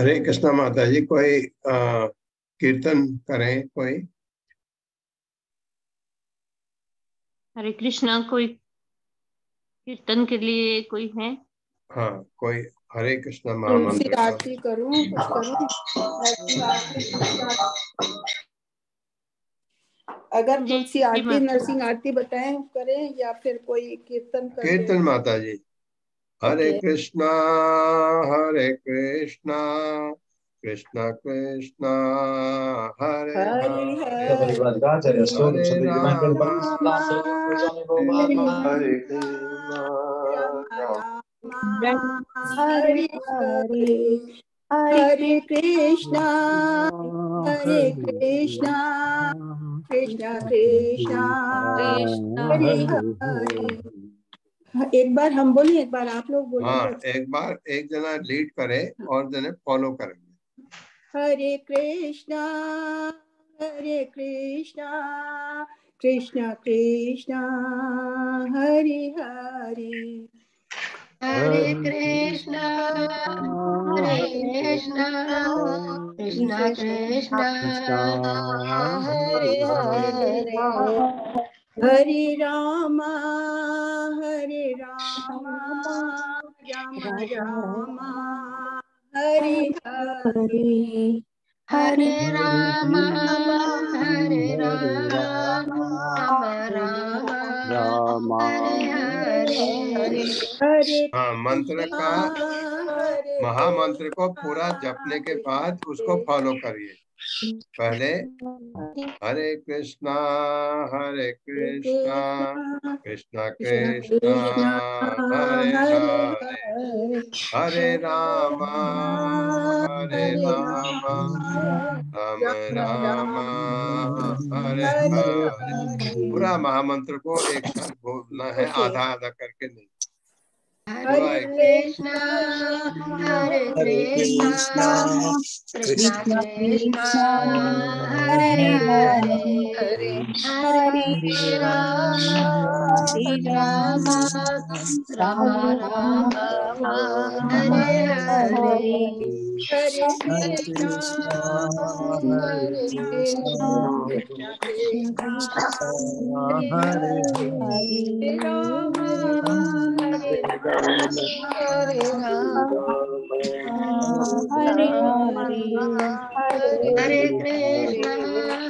हरे कृष्णा माता जी कोई कीर्तन करें कोई हरे कृष्णा कोई कीर्तन के लिए कोई है हाँ कोई हरे कृष्णा महामंत्र आरती करूं अगर हाँ। तुलसी आरती नरसिंह आरती बताएं करें या फिर कोई कीर्तन करें कीर्तन माता जी हरे कृष्णा हरे कृष्णा कृष्णा कृष्णा हरे हरे हरे हरे हरे कृष्णा हरे कृष्णा कृष्णा कृष्णा हरे हरे हाँ, एक बार हम बोलिए एक बार आप लोग बोलिए हाँ, एक बार एक जना लीड करे और जने फॉलो करेंगे हरे कृष्णा हरे कृष्णा कृष्णा कृष्णा हरे हरे हरे कृष्णा हरे कृष्णा कृष्णा कृष्णा हरे हरे हरे रामा हरे रामा हरे हरे हरे राम हरे राम राम हाँ मंत्र का महामंत्र को पूरा जपने के बाद उसको फॉलो करिए पहले हरे कृष्णा हरे कृष्णा कृष्णा कृष्णा हरे हरे हरे राम हरे राम राम राम हरे हरे पूरा महामंत्र को एक साथ बोलना है आधा आधा करके नहीं Hare Krishna, Hare Krishna, Krishna Krishna, Hare Hare, Hare Hare, Rama, Rama Rama. Hare Hare Krishna Hare Krishna Krishna Krishna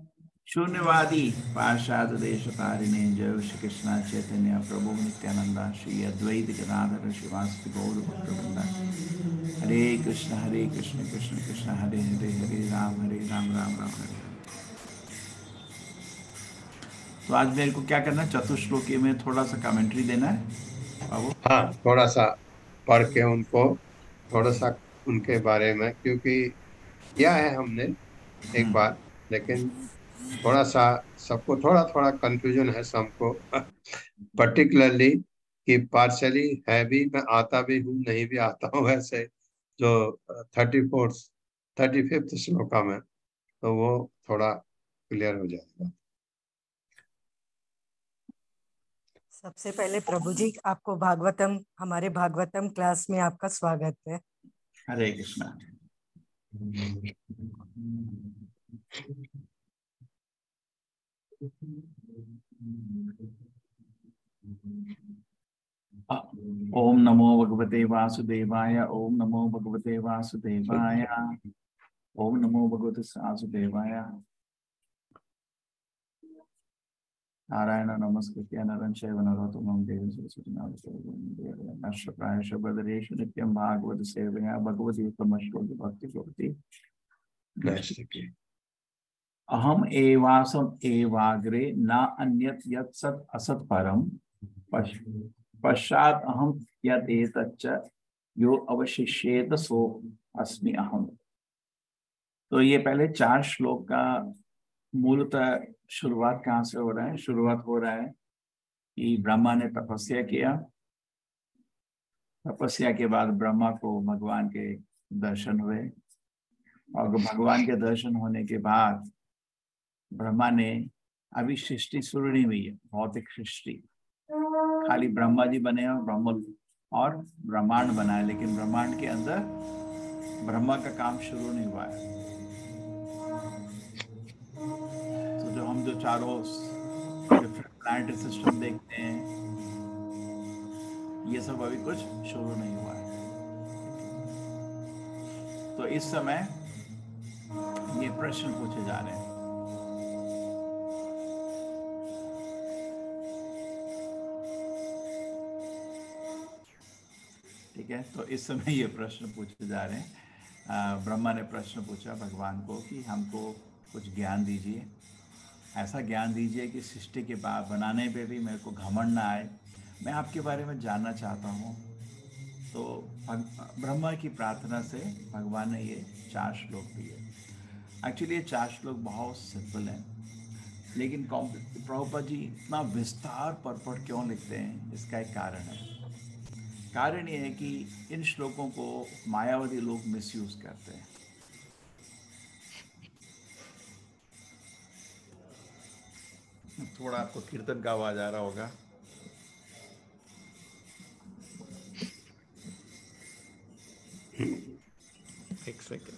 शून्यवादी पार्षाद देश तारिणे जय श्री कृष्ण चैतन्य प्रभु नित्यानंद श्री अद्वैत गदाधर श्रीवास्ति गौर भक्तवृंदा हरे कृष्ण हरे कृष्ण कृष्ण कृष्ण हरे हरे हरे राम हरे राम राम राम हरे तो आज मेरे को क्या करना चतुश्लोकी में थोड़ा सा कमेंट्री देना है बाबू हाँ थोड़ा सा पढ़ के उनको थोड़ा सा उनके बारे में क्योंकि क्या है हमने एक हम्म। बार लेकिन थोड़ा सा सबको थोड़ा थोड़ा कंफ्यूजन है सबको पर्टिकुलरली कि पार्शली है भी मैं आता भी हूँ नहीं भी आता हूँ ऐसे जो थर्टी फोर्थ थर्टी फिफ्थ श्लोका में तो वो थोड़ा क्लियर हो जाएगा सबसे पहले प्रभु जी आपको भागवतम हमारे भागवतम क्लास में आपका स्वागत है हरे कृष्णा ओम नमो भगवते वासुदेवाय ओम नमो भगवते वासुदेवाय ओम नमो भगवते वासुदेवाय नारायण नमस्कृत नर चैव नरोत्तमं देवं सरस्वती नमस्ते बदरेषु नित्यं भागवत सेवया भगवती उत्तमश्लोकि भक्ति अहम एवासम एवाग्रे न अन्यत यत सत असत परम पश्चात अहम यत एतच्च यो अवशिष्येत सो अस्मि अहम तो ये पहले चार श्लोक का मूलतः शुरुआत कहाँ से हो रहा है शुरुआत हो रहा है कि ब्रह्मा ने तपस्या किया तपस्या के बाद ब्रह्मा को भगवान के दर्शन हुए और भगवान के दर्शन होने के बाद ब्रह्मा ने अभी सृष्टि शुरू नहीं हुई है भौतिक सृष्टि खाली ब्रह्मा जी बने और ब्रह्म और ब्रह्मांड बना है लेकिन ब्रह्मांड के अंदर ब्रह्मा का काम शुरू नहीं हुआ है तो जो हम जो चारों डिफरेंट प्लानिटरी सिस्टम देखते हैं ये सब अभी कुछ शुरू नहीं हुआ है तो इस समय ये प्रश्न पूछे जा रहे हैं ठीक है तो इस समय ये प्रश्न पूछे जा रहे हैं ब्रह्मा ने प्रश्न पूछा भगवान को कि हमको कुछ ज्ञान दीजिए ऐसा ज्ञान दीजिए कि सृष्टि के बाद बनाने पे भी मेरे को घमंड ना आए मैं आपके बारे में जानना चाहता हूँ तो ब्रह्मा की प्रार्थना से भगवान ने ये चार श्लोक दिए एक्चुअली ये चार श्लोक बहुत सिंपल हैं लेकिन प्रभुपा जी इतना विस्तार पर पढ़ क्यों लिखते हैं इसका एक कारण है कारण ये है कि इन श्लोकों को मायावती लोग मिसयूज करते हैं थोड़ा आपको कीर्तन का आवाज आ रहा होगा एक सेकेंड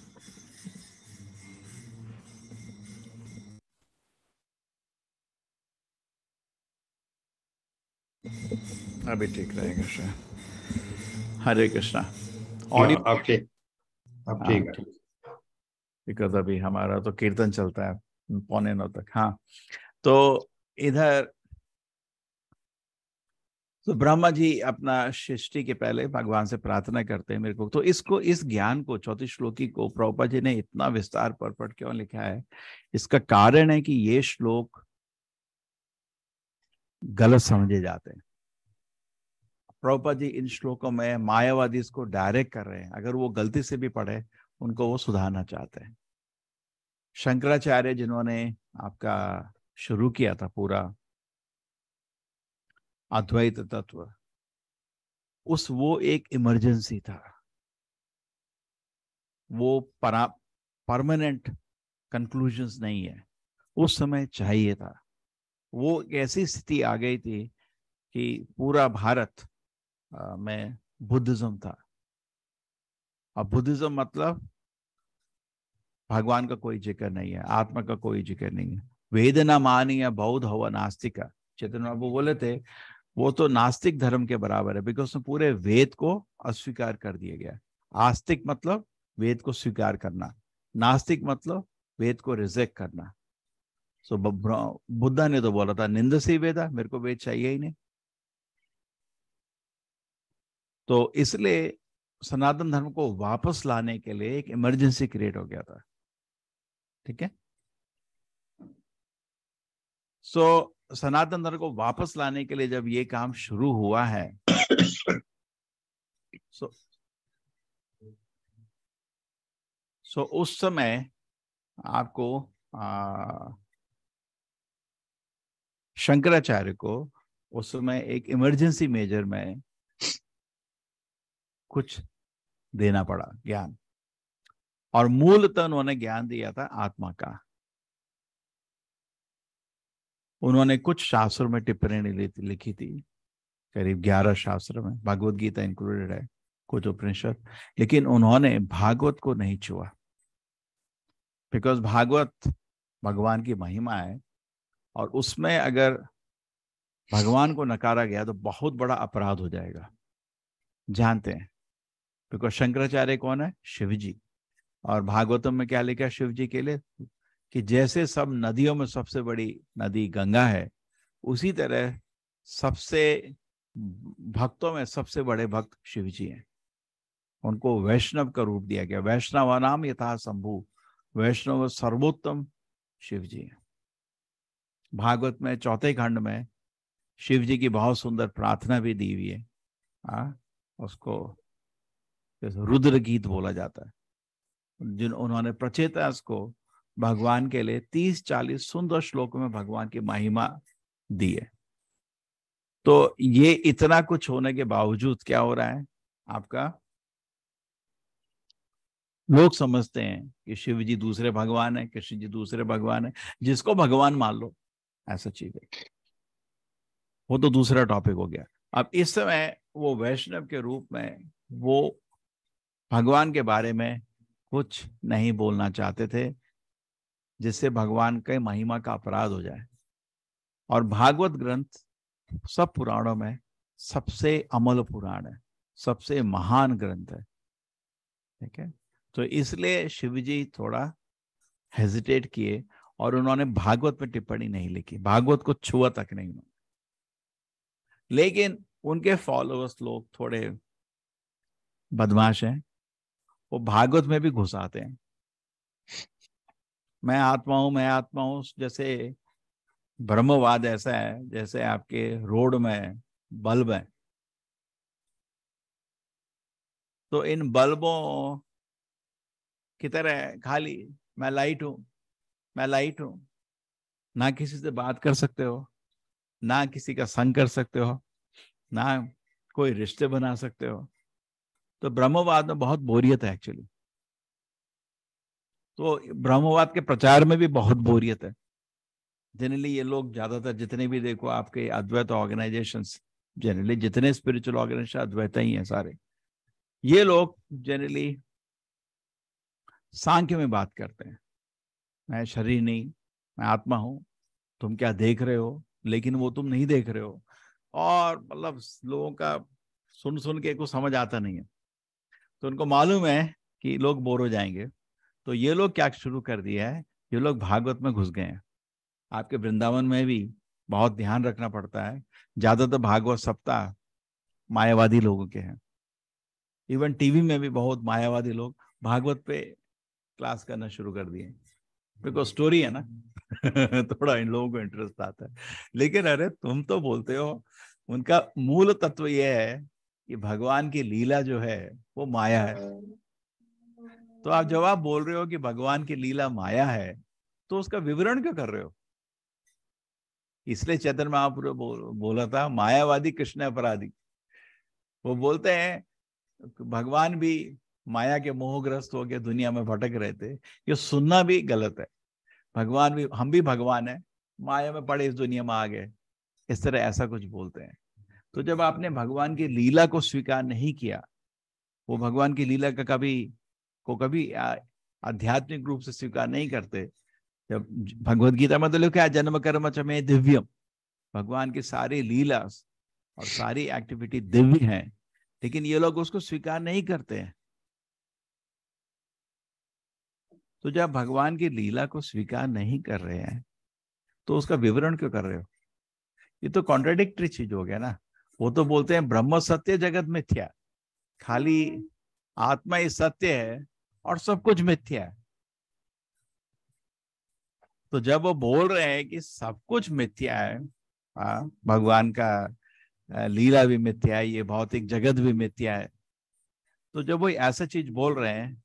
अभी ठीक रहेगा शायद हरे कृष्णा ऑडियो अब ठीक अब हाँ, ठीक है बिकॉज अभी हमारा तो कीर्तन चलता है पौने नौ तक हाँ तो इधर तो ब्रह्मा जी अपना सृष्टि के पहले भगवान से प्रार्थना करते हैं मेरे को तो इसको इस ज्ञान को चौथी श्लोकी को प्रभुपा जी ने इतना विस्तार पर पढ़ क्यों लिखा है इसका कारण है कि ये श्लोक गलत समझे जाते हैं प्रभुपा जी इन श्लोकों में मायावादी इसको डायरेक्ट कर रहे हैं अगर वो गलती से भी पढ़े उनको वो सुधारना चाहते हैं शंकराचार्य जिन्होंने आपका शुरू किया था पूरा अद्वैत तत्व उस वो एक इमरजेंसी था वो परा परमानेंट कंक्लूजन्स नहीं है उस समय चाहिए था वो ऐसी स्थिति आ गई थी कि पूरा भारत में बुद्धिज्म था और बुद्धिज्म मतलब भगवान का कोई जिक्र नहीं है आत्मा का कोई जिक्र नहीं है वेदना या बौद्ध हो नास्तिक चेतन बाबू बोले थे वो तो नास्तिक धर्म के बराबर है बिकॉज पूरे वेद को अस्वीकार कर दिया गया आस्तिक मतलब वेद को स्वीकार करना नास्तिक मतलब वेद को रिजेक्ट करना सो so, बुद्धा ने तो बोला था निंद से वेदा मेरे को वेद चाहिए ही नहीं तो इसलिए सनातन धर्म को वापस लाने के लिए एक इमरजेंसी क्रिएट हो गया था ठीक है सो so, सनातन धर्म को वापस लाने के लिए जब ये काम शुरू हुआ है सो so, सो so उस समय आपको शंकराचार्य को उस समय एक इमरजेंसी मेजर में कुछ देना पड़ा ज्ञान और मूलतः उन्होंने ज्ञान दिया था आत्मा का उन्होंने कुछ शास्त्रों में टिप्पणी लिखी थी करीब ग्यारह शास्त्र में भागवत गीता इंक्लूडेड है कुछ उपनिषद लेकिन उन्होंने भागवत को नहीं छुआ बिकॉज भागवत भगवान की महिमा है और उसमें अगर भगवान को नकारा गया तो बहुत बड़ा अपराध हो जाएगा जानते हैं बिकॉज शंकराचार्य कौन है शिव जी और भागवतम में क्या लिखा शिव जी के लिए कि जैसे सब नदियों में सबसे बड़ी नदी गंगा है उसी तरह सबसे भक्तों में सबसे बड़े भक्त शिव जी हैं उनको वैष्णव का रूप दिया गया वैष्णव नाम यथा शंभु वैष्णव सर्वोत्तम शिव जी हैं भागवत में चौथे खंड में शिव जी की बहुत सुंदर प्रार्थना भी दी हुई है आ, हाँ, उसको जैसे रुद्र गीत बोला जाता है जिन उन्होंने प्रचेता को भगवान के लिए तीस चालीस सुंदर श्लोक में भगवान की महिमा दी है तो ये इतना कुछ होने के बावजूद क्या हो रहा है आपका लोग समझते हैं कि शिव जी दूसरे भगवान है कृष्ण जी दूसरे भगवान है जिसको भगवान मान लो ऐसा चीज है वो तो दूसरा टॉपिक हो गया अब इस समय वो वैष्णव के रूप में वो भगवान के बारे में कुछ नहीं बोलना चाहते थे जिससे भगवान के महिमा का अपराध हो जाए और भागवत ग्रंथ सब पुराणों में सबसे अमल पुराण है सबसे महान ग्रंथ है ठीक है तो इसलिए शिव जी थोड़ा हेजिटेट किए और उन्होंने भागवत में टिप्पणी नहीं लिखी भागवत को छुआ तक नहीं उन्होंने लेकिन उनके फॉलोअर्स लोग थोड़े बदमाश हैं वो भागवत में भी घुसाते हैं मैं आत्मा हूं मैं आत्मा हूं जैसे ब्रह्मवाद ऐसा है जैसे आपके रोड में बल्ब है तो इन बल्बों की तरह खाली मैं लाइट हूं मैं लाइट हूं ना किसी से बात कर सकते हो ना किसी का संग कर सकते हो ना कोई रिश्ते बना सकते हो तो ब्रह्मवाद में बहुत बोरियत है एक्चुअली तो ब्रह्मवाद के प्रचार में भी बहुत बोरियत है जनरली ये लोग ज्यादातर जितने भी देखो आपके अद्वैत ऑर्गेनाइजेशन जनरली जितने स्पिरिचुअल ऑर्गेनाइजेशन अद्वैत ही हैं सारे ये लोग जनरली सांख्य में बात करते हैं मैं शरीर नहीं मैं आत्मा हूं तुम क्या देख रहे हो लेकिन वो तुम नहीं देख रहे हो और मतलब लोगों का सुन सुन के कुछ समझ आता नहीं है तो उनको मालूम है कि लोग बोर हो जाएंगे तो ये लोग क्या शुरू कर दिया है ये लोग भागवत में घुस गए हैं आपके वृंदावन में भी बहुत ध्यान रखना पड़ता है ज्यादातर भागवत सप्ताह मायावादी लोगों के हैं इवन टीवी में भी बहुत मायावादी लोग भागवत पे क्लास करना शुरू कर दिए बिकॉज स्टोरी है ना थोड़ा इन लोगों को इंटरेस्ट आता है लेकिन अरे तुम तो बोलते हो उनका मूल तत्व यह है ये भगवान की लीला जो है वो माया है तो आप जब आप बोल रहे हो कि भगवान की लीला माया है तो उसका विवरण क्यों कर रहे हो इसलिए चैतन महापुर बो, बोला था मायावादी कृष्ण अपराधी वो बोलते हैं भगवान भी माया के मोहग्रस्त होकर दुनिया में भटक रहे थे ये सुनना भी गलत है भगवान भी हम भी भगवान है माया में पड़े इस दुनिया में आ गए इस तरह ऐसा कुछ बोलते हैं तो जब आपने भगवान की लीला को स्वीकार नहीं किया वो भगवान की लीला का कभी को कभी आध्यात्मिक रूप से स्वीकार नहीं करते जब भगवत गीता में तो लिखा जन्म कर्म चमे दिव्यम भगवान की सारी लीला और सारी एक्टिविटी दिव्य है लेकिन ये लोग उसको स्वीकार नहीं करते हैं तो जब भगवान की लीला को स्वीकार नहीं कर रहे हैं तो उसका विवरण क्यों कर रहे हो ये तो कॉन्ट्राडिक्टरी चीज हो गया ना वो तो बोलते हैं ब्रह्म सत्य जगत मिथ्या खाली आत्मा ही सत्य है और सब कुछ मिथ्या है तो जब वो बोल रहे हैं कि सब कुछ मिथ्या है आ, भगवान का लीला भी मिथ्या है ये भौतिक जगत भी मिथ्या है तो जब वो ऐसा चीज बोल रहे हैं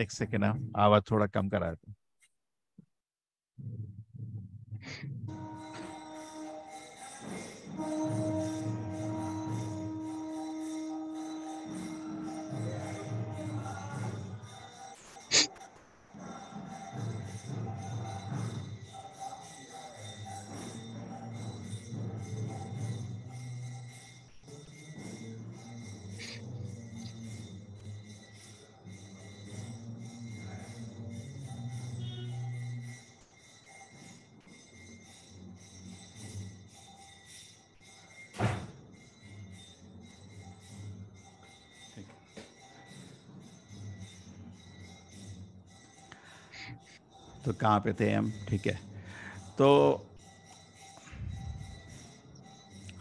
एक सेकेंड हाँ, आवाज थोड़ा कम करा देते Thank you. तो कहाँ पे थे हम ठीक है तो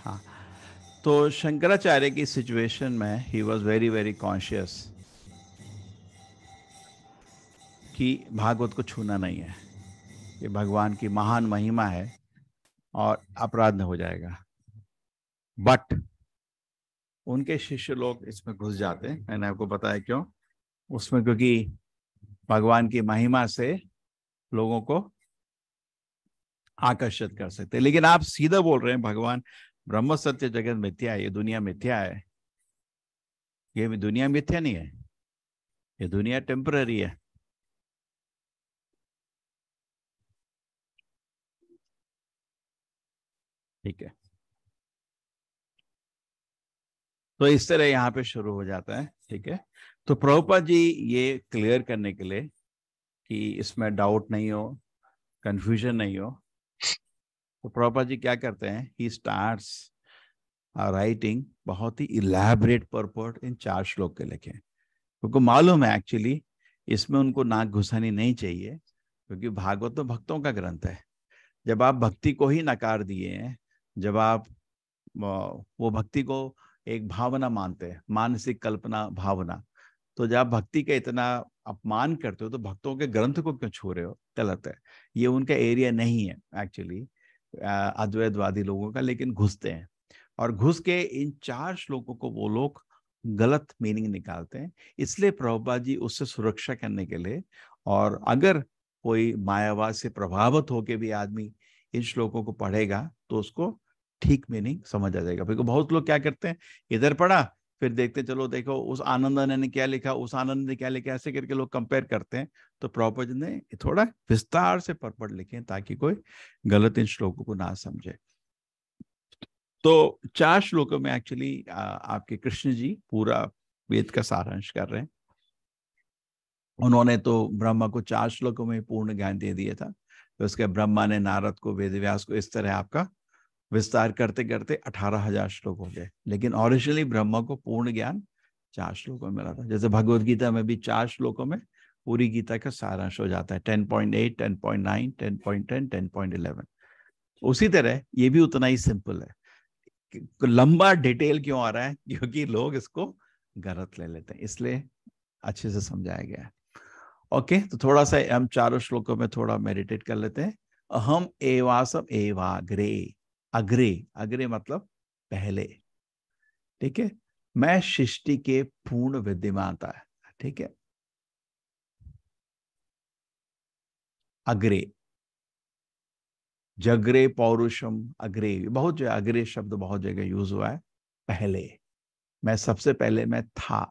हाँ तो शंकराचार्य की सिचुएशन में ही वॉज वेरी वेरी कॉन्शियस कि भागवत को छूना नहीं है ये भगवान की महान महिमा है और अपराध हो जाएगा बट उनके शिष्य लोग इसमें घुस जाते हैं मैंने आपको बताया क्यों उसमें क्योंकि भगवान की महिमा से लोगों को आकर्षित कर सकते हैं लेकिन आप सीधा बोल रहे हैं भगवान ब्रह्म सत्य जगत मिथ्या है ये दुनिया मिथ्या है ये दुनिया मिथ्या नहीं है ये दुनिया टेम्पररी है ठीक है तो इस तरह यहाँ पे शुरू हो जाता है ठीक है तो प्रभुपा जी ये क्लियर करने के लिए कि इसमें डाउट नहीं हो कंफ्यूजन नहीं हो तो प्रभा जी क्या करते हैं ही स्टार्ट राइटिंग बहुत ही इलेबरेट पर्पर्ट इन चार श्लोक के लिखे उनको मालूम है एक्चुअली इसमें उनको नाक घुसानी नहीं चाहिए क्योंकि भागवत तो भक्तों का ग्रंथ है जब आप भक्ति को ही नकार दिए हैं जब आप वो भक्ति को एक भावना मानते हैं मानसिक कल्पना भावना तो जब भक्ति का इतना अपमान करते हो तो भक्तों के ग्रंथ को क्यों छू रहे हो गलत है ये उनका एरिया नहीं है एक्चुअली अद्वैतवादी लोगों का लेकिन घुसते हैं और घुस के इन चार श्लोकों को वो लोग गलत मीनिंग निकालते हैं इसलिए प्रभुपा जी उससे सुरक्षा करने के लिए और अगर कोई मायावाद से प्रभावित होकर भी आदमी इन श्लोकों को पढ़ेगा तो उसको ठीक मीनिंग समझ आ जाएगा बिकॉज बहुत लोग क्या करते हैं इधर पढ़ा फिर देखते चलो देखो उस आनंद ने क्या लिखा उस आनंद ने क्या लिखा ऐसे करके लोग कंपेयर करते हैं तो प्रॉपर ने थोड़ा विस्तार से परपट लिखे ताकि कोई गलत इन श्लोकों को ना समझे तो चार श्लोकों में एक्चुअली आपके कृष्ण जी पूरा वेद का सारांश कर रहे हैं उन्होंने तो ब्रह्मा को चार श्लोकों में पूर्ण ज्ञान दे दिया था तो उसके ब्रह्मा ने नारद को वेद व्यास को इस तरह आपका विस्तार करते करते अठारह हजार श्लोक हो गए लेकिन ओरिजिनली ब्रह्म को पूर्ण ज्ञान चार श्लोकों में मिला था जैसे भगवद गीता में भी चार श्लोकों में पूरी गीता का सारांश हो जाता है ten point eight ten point nine ten point ten ten point eleven उसी तरह ये भी उतना ही सिंपल है लंबा डिटेल क्यों आ रहा है क्योंकि लोग इसको गलत ले लेते हैं इसलिए अच्छे से समझाया गया है ओके तो थोड़ा सा हम चारों श्लोकों में थोड़ा मेडिटेट कर लेते हैं अहम एवासम एवाग्रे अग्रे अग्रे मतलब पहले ठीक है मैं सृष्टि के पूर्ण विद्यमान ठीक है अग्रे जगरे पौरुषम अग्रे बहुत जो अग्रे शब्द बहुत जगह यूज हुआ है पहले मैं सबसे पहले मैं था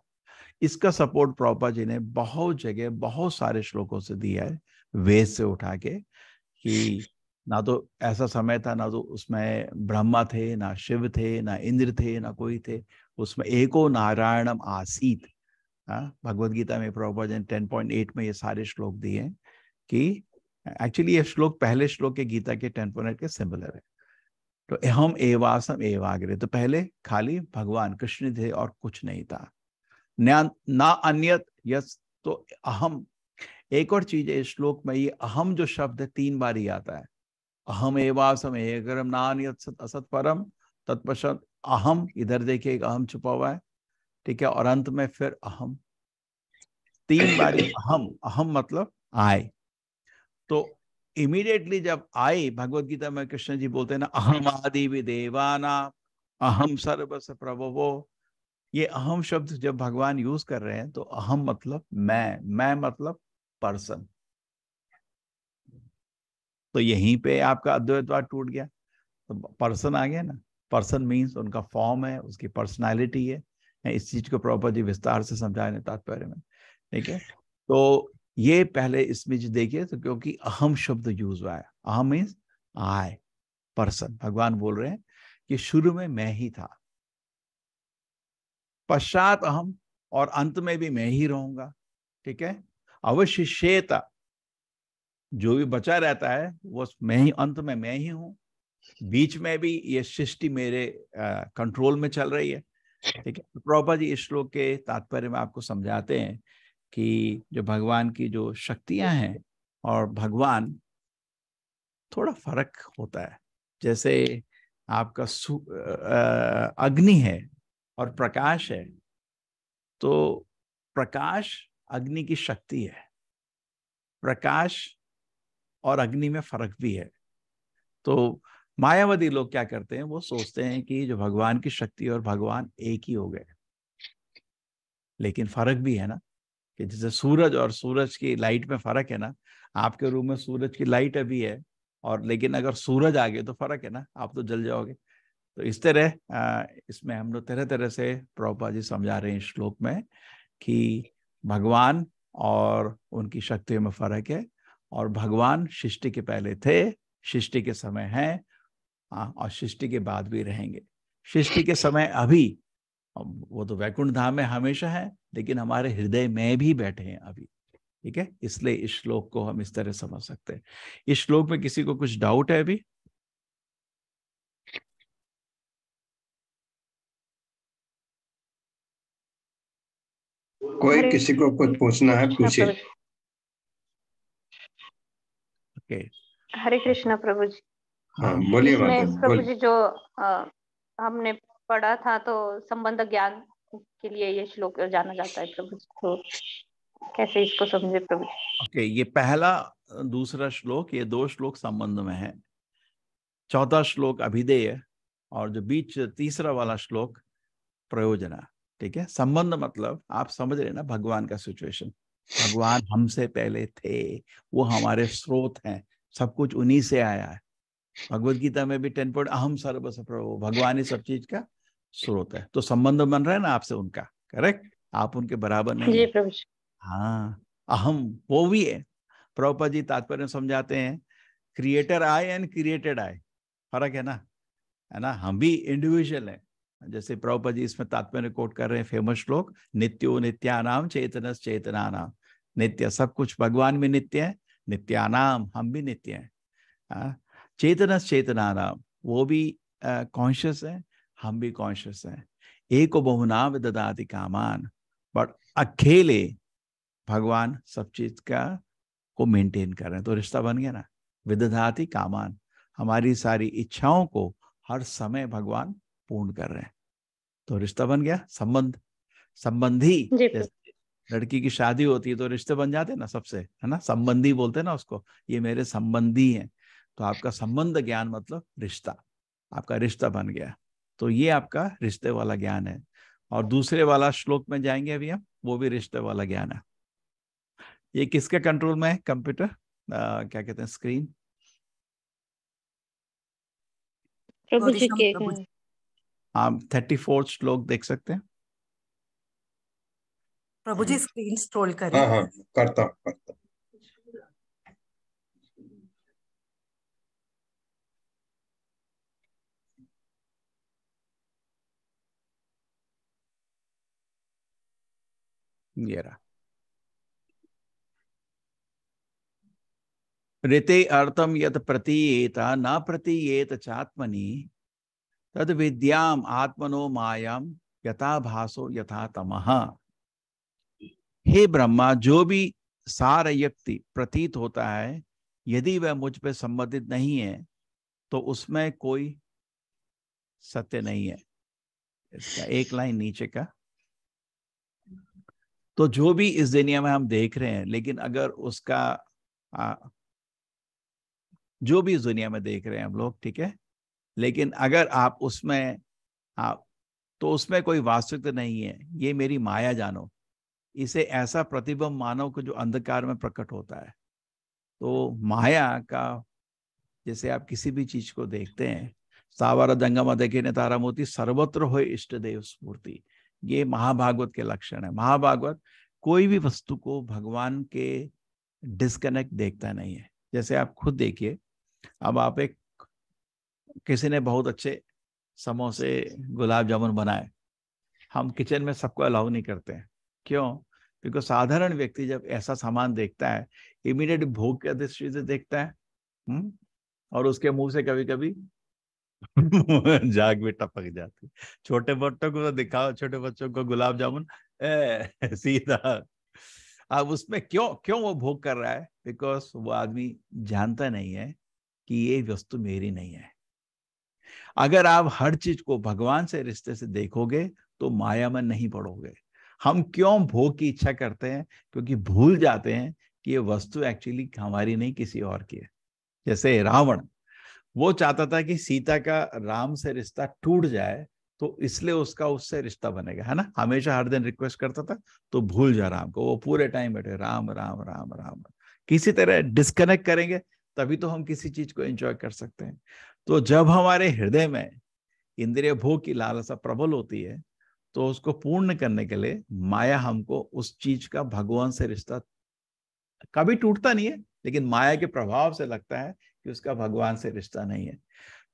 इसका सपोर्ट प्रॉपर जी ने बहुत जगह बहुत सारे श्लोकों से दिया है वेद से उठा के कि ना तो ऐसा समय था ना तो उसमें ब्रह्मा थे ना शिव थे ना इंद्र थे ना कोई थे उसमें एको नारायणम आसीत हाँ, भगवत गीता में टेन ने एट में ये सारे श्लोक दिए कि एक्चुअली ये श्लोक पहले श्लोक के गीता के टेन पॉइंट एट के सिमिलर है तो अहम एवासम एवाग्रे तो पहले खाली भगवान कृष्ण थे और कुछ नहीं था ना अन्यत यस तो अहम एक और चीज है श्लोक में ये अहम जो शब्द है तीन बार ही आता है अहम एवासम एकरम नान असत असत परम तत्पश्चात अहम इधर देखिए एक अहम छुपा हुआ है ठीक है और अंत में फिर अहम तीन बार अहम अहम मतलब आए तो इमीडिएटली जब आए भगवत गीता में कृष्ण जी बोलते हैं ना अहम आदि भी देवाना अहम सर्वस प्रभवो ये अहम शब्द जब भगवान यूज कर रहे हैं तो अहम मतलब मैं मैं मतलब पर्सन तो यहीं पे आपका अद्वैतवाद टूट गया तो पर्सन आ गया ना पर्सन मीन्स उनका फॉर्म है उसकी पर्सनालिटी है इस चीज को प्रॉपर जी विस्तार से समझाने तात्पर्य में ठीक है तो ये पहले इसमें जो देखिए तो क्योंकि अहम शब्द यूज हुआ है अहम मीन्स आय पर्सन भगवान बोल रहे हैं कि शुरू में मैं ही था पश्चात अहम और अंत में भी मैं ही रहूंगा ठीक है अवश्य शेता जो भी बचा रहता है वो मैं ही अंत में मैं ही हूँ बीच में भी ये सृष्टि मेरे आ, कंट्रोल में चल रही है ठीक है प्रभा जी इस श्लोक के तात्पर्य में आपको समझाते हैं कि जो भगवान की जो शक्तियां हैं और भगवान थोड़ा फर्क होता है जैसे आपका अग्नि है और प्रकाश है तो प्रकाश अग्नि की शक्ति है प्रकाश और अग्नि में फर्क भी है तो मायावती लोग क्या करते हैं वो सोचते हैं कि जो भगवान की शक्ति और भगवान एक ही हो गए लेकिन फर्क भी है ना कि जैसे सूरज और सूरज की लाइट में फर्क है ना आपके रूम में सूरज की लाइट अभी है और लेकिन अगर सूरज आ गए तो फर्क है ना आप तो जल जाओगे तो इस तरह इसमें हम लोग तरह तरह से प्रभुपा जी समझा रहे हैं श्लोक में कि भगवान और उनकी शक्तियों में फर्क है और भगवान सृष्टि के पहले थे सृष्टि के समय हैं हाँ, और सृष्टि के बाद भी रहेंगे सृष्टि के समय अभी वो तो वैकुंठ धाम में हमेशा है लेकिन हमारे हृदय में भी बैठे हैं अभी ठीक है इसलिए इस श्लोक को हम इस तरह समझ सकते हैं इस श्लोक में किसी को कुछ डाउट है अभी कोई किसी को कुछ पूछना है पूछिए हाँ, के हरे कृष्ण प्रभु जी हाँ बोलिए प्रभु जी जो आ, हमने पढ़ा था तो संबंध ज्ञान के लिए ये श्लोक जाना जाता है प्रभु जी तो कैसे इसको समझे प्रभु जी okay, ये पहला दूसरा श्लोक ये दो श्लोक संबंध में है चौथा श्लोक अभिधेय और जो बीच तीसरा वाला श्लोक प्रयोजना ठीक है संबंध मतलब आप समझ रहे ना भगवान का सिचुएशन भगवान हमसे पहले थे वो हमारे स्रोत हैं सब कुछ उन्हीं से आया है भगवत गीता में भी टेन पॉइंट अहम सर्वस प्रभु भगवान ही सब चीज का स्रोत है तो संबंध बन रहा है ना आपसे उनका करेक्ट आप उनके बराबर नहीं हाँ अहम वो भी है प्रभुपा जी तात्पर्य समझाते हैं क्रिएटर आए एंड क्रिएटेड आए फर्क है ना है ना हम भी इंडिविजुअल है जैसे प्रभुपा जी इसमें तात्पर्य कोट कर रहे हैं फेमस श्लोक नित्यो नित्यानाम चेतनस चेतना नाम नित्य सब कुछ भगवान भी नित्य है नित्यानाम हम भी नित्य हैं हाँ, चेतन नाम वो भी कॉन्शियस है हम भी कॉन्शियस हैं एक बहुनाम ददाति कामान बट अकेले भगवान सब चीज का को मेंटेन कर रहे हैं तो रिश्ता बन गया ना विदधाति कामान हमारी सारी इच्छाओं को हर समय भगवान पूर्ण कर रहे हैं तो रिश्ता बन गया संबंध संबंधी जैसे लड़की की शादी होती है तो रिश्ते बन जाते ना सबसे है ना संबंधी बोलते ना उसको ये मेरे संबंधी हैं तो आपका संबंध ज्ञान मतलब रिश्ता आपका रिश्ता बन गया तो ये आपका रिश्ते वाला ज्ञान है और दूसरे वाला श्लोक में जाएंगे अभी हम वो भी रिश्ते वाला ज्ञान है ये किसके कंट्रोल में है कंप्यूटर क्या कहते हैं स्क्रीन प्रभु जी के आप थर्टी फोर्थ श्लोक देख सकते हैं प्रभु जी स्क्रीन स्ट्रोल कर हाँ हाँ करता हूँ करता ये ऋते अर्थम यद प्रतीयेत न प्रतीयेत चात्मनि तद विद्याम आत्मनो मायाम यथा भासो यथा तमः हे ब्रह्मा जो भी सार व्यक्ति प्रतीत होता है यदि वह मुझ पर संबंधित नहीं है तो उसमें कोई सत्य नहीं है इसका एक लाइन नीचे का तो जो भी इस दुनिया में हम देख रहे हैं लेकिन अगर उसका आ, जो भी इस दुनिया में देख रहे हैं हम लोग ठीक है लेकिन अगर आप उसमें आप तो उसमें कोई वास्तविकता नहीं है ये मेरी माया जानो इसे ऐसा प्रतिबिंब मानव को जो अंधकार में प्रकट होता है तो माया का जैसे आप किसी भी चीज को देखते हैं सावर जंगम देखे ने तारा मोती सर्वत्र हो इष्ट देव स्मूर्ति ये महाभागवत के लक्षण है महाभागवत कोई भी वस्तु को भगवान के डिस्कनेक्ट देखता नहीं है जैसे आप खुद देखिए अब आप एक किसी ने बहुत अच्छे समोसे गुलाब जामुन बनाए हम किचन में सबको अलाउ नहीं करते हैं क्यों क्योंकि साधारण व्यक्ति जब ऐसा सामान देखता है इमीडिएट भोग के दृष्टि से देखता है हुँ? हम्म, और उसके मुंह से कभी कभी जाग भी टपक जाती छोटे बच्चों को तो दिखाओ छोटे बच्चों को गुलाब जामुन ए, सीधा अब उसमें क्यों क्यों वो भोग कर रहा है बिकॉज वो आदमी जानता नहीं है कि ये वस्तु मेरी नहीं है अगर आप हर चीज को भगवान से रिश्ते से देखोगे तो माया में नहीं पड़ोगे हम क्यों भोग की इच्छा करते हैं क्योंकि भूल जाते हैं कि ये वस्तु एक्चुअली हमारी नहीं किसी और की है जैसे रावण वो चाहता था कि सीता का राम से रिश्ता टूट जाए तो इसलिए उसका उससे रिश्ता बनेगा है ना हमेशा हर दिन रिक्वेस्ट करता था तो भूल जा राम को वो पूरे टाइम बैठे राम राम राम राम किसी तरह डिस्कनेक्ट करेंगे तभी तो हम किसी चीज को एंजॉय कर सकते हैं तो जब हमारे हृदय में इंद्रिय भोग की लालसा प्रबल होती है तो उसको पूर्ण करने के लिए माया हमको उस चीज का भगवान से रिश्ता कभी टूटता नहीं है लेकिन माया के प्रभाव से लगता है कि उसका भगवान से रिश्ता नहीं है